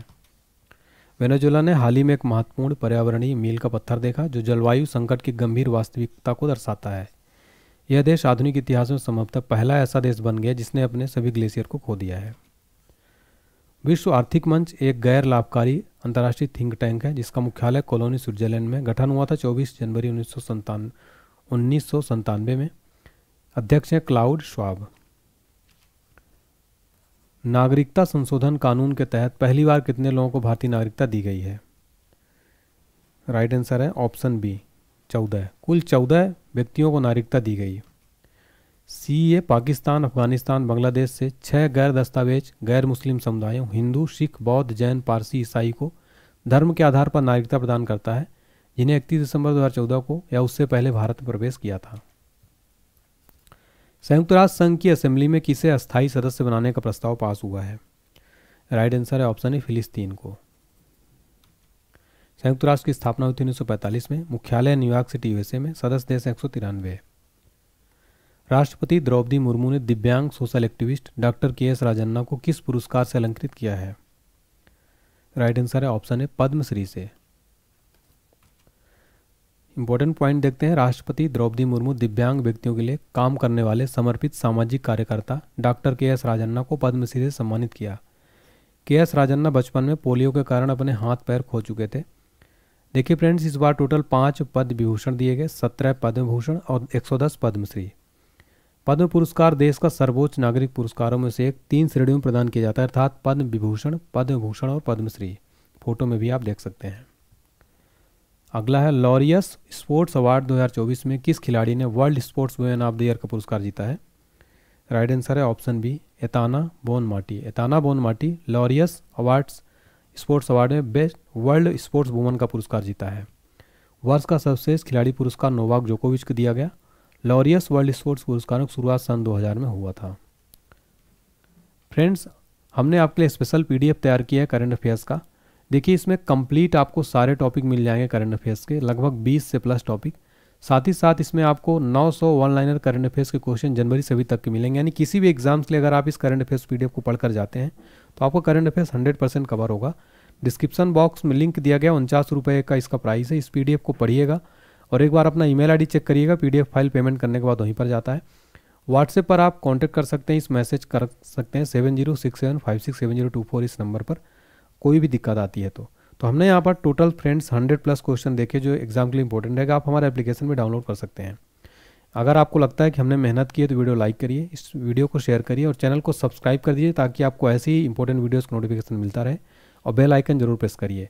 वेनेजुएला ने हाल ही में एक महत्वपूर्ण पर्यावरणीय मील का पत्थर देखा जो जलवायु संकट की गंभीर वास्तविकता को दर्शाता है यह देश आधुनिक इतिहास में संभवतः पहला ऐसा देश बन गया जिसने अपने सभी ग्लेशियर को खो दिया है विश्व आर्थिक मंच एक गैर लाभकारी अंतर्राष्ट्रीय थिंक टैंक है जिसका मुख्यालय कॉलोनी स्विट्जरलैंड में गठन हुआ था चौबीस जनवरी उन्नीस सौ में अध्यक्ष हैं क्लाउड श्वाब नागरिकता संशोधन कानून के तहत पहली बार कितने लोगों को भारतीय नागरिकता दी गई है राइट आंसर है ऑप्शन बी चौदह कुल चौदह व्यक्तियों को नागरिकता दी गई सी ए पाकिस्तान अफगानिस्तान बांग्लादेश से छह गैर दस्तावेज गैर मुस्लिम समुदायों हिंदू सिख बौद्ध जैन पारसी ईसाई को धर्म के आधार पर नागरिकता प्रदान करता है जिन्हें इकतीस दिसंबर 2014 को या उससे पहले भारत में प्रवेश किया था संयुक्त राष्ट्र संघ की असेंबली में किसे अस्थायी सदस्य बनाने का प्रस्ताव पास हुआ है राइट आंसर है ऑप्शन ए फिलिस्तीन को संयुक्त राष्ट्र की स्थापना हुई थी उन्नीस में मुख्यालय न्यूयॉर्क सिटी यूएसए में सदस्य देश एक सौ तिरानवे राष्ट्रपति द्रौपदी मुर्मू ने दिव्यांग सोशल एक्टिविस्ट डॉक्टर के एस राजन्ना को किस पुरस्कार से अलंकृत किया है राइट आंसर है ऑप्शन है पद्मश्री से इंपॉर्टेंट पॉइंट देखते हैं राष्ट्रपति द्रौपदी मुर्मू दिव्यांग व्यक्तियों के लिए काम करने वाले समर्पित सामाजिक कार्यकर्ता डॉक्टर के एस राजन्ना को पद्मश्री से सम्मानित किया के एस राजन्ना बचपन में पोलियो के कारण अपने हाथ पैर खो चुके थे देखिए फ्रेंड्स इस बार टोटल पाँच पद्म विभूषण दिए गए सत्रह पद्म भूषण और एक पद्मश्री पद्म पुरस्कार देश का सर्वोच्च नागरिक पुरस्कारों में से एक तीन श्रेणियों में प्रदान किया जाता है अर्थात पद्म विभूषण पद्म भूषण और पद्मश्री फोटो में भी आप देख सकते हैं अगला है लॉरियस स्पोर्ट्स अवार्ड 2024 में किस खिलाड़ी ने world sports woman of the year का पुरस्कार जीता है राइट आंसर है option B Aitana Bonmati Aitana Bonmati Laureus awards sports award में बेस्ट वर्ल्ड स्पोर्ट्स वुमन का पुरस्कार जीता है वर्ष का सर्वश्रेष्ठ खिलाड़ी पुरस्कार नोवाक जोकोविच को दिया गया लॉरियस वर्ल्ड स्पोर्ट्स पुरस्कारों की शुरुआत सन 2000 में हुआ था फ्रेंड्स हमने आपके लिए स्पेशल पीडीएफ तैयार किया है करंट अफेयर्स का देखिए इसमें कंप्लीट आपको सारे टॉपिक मिल जाएंगे करंट अफेयर्स के लगभग 20 से प्लस टॉपिक साथ ही साथ इसमें आपको 900 वन लाइनर करंट अफेयर्स के क्वेश्चन जनवरी से अभी तक के मिलेंगे यानी किसी भी एग्जाम्स के लिए अगर आप इस करंट अफेयर्स पीडीएफ को पढ़कर जाते हैं तो आपको current affairs hundred percent cover होगा डिस्क्रिप्शन बॉक्स में लिंक दिया गया उनचास का इसका प्राइस है इस पीडीएफ को पढ़िएगा और एक बार अपना ईमेल आईडी चेक करिएगा पीडीएफ फाइल पेमेंट करने के बाद वहीं पर जाता है व्हाट्सएप पर आप कांटेक्ट कर सकते हैं इस मैसेज कर सकते हैं seven zero six seven five six seven zero two four इस नंबर पर कोई भी दिक्कत आती है तो तो हमने यहाँ पर total friends hundred plus question देखे जो एग्जाम के लिए इंपॉर्टेंट रहेगा आप हमारे एप्लीकेशन में डाउनलोड कर सकते हैं अगर आपको लगता है कि हमने मेहनत की है तो वीडियो लाइक करिए इस वीडियो को शेयर करिए और चैनल को सब्सक्राइब कर दीजिए ताकि आपको ऐसी ही इंपॉर्टेंट वीडियोज़ का नोटिफिकेशन मिलता रहे और बेल आइकन जरूर प्रेस करिए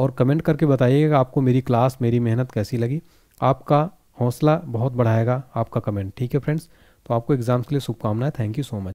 और कमेंट करके बताइएगा आपको मेरी क्लास मेरी मेहनत कैसी लगी आपका हौसला बहुत बढ़ाएगा आपका कमेंट ठीक है फ्रेंड्स तो आपको एग्जाम्स के लिए शुभकामनाएं थैंक यू सो मच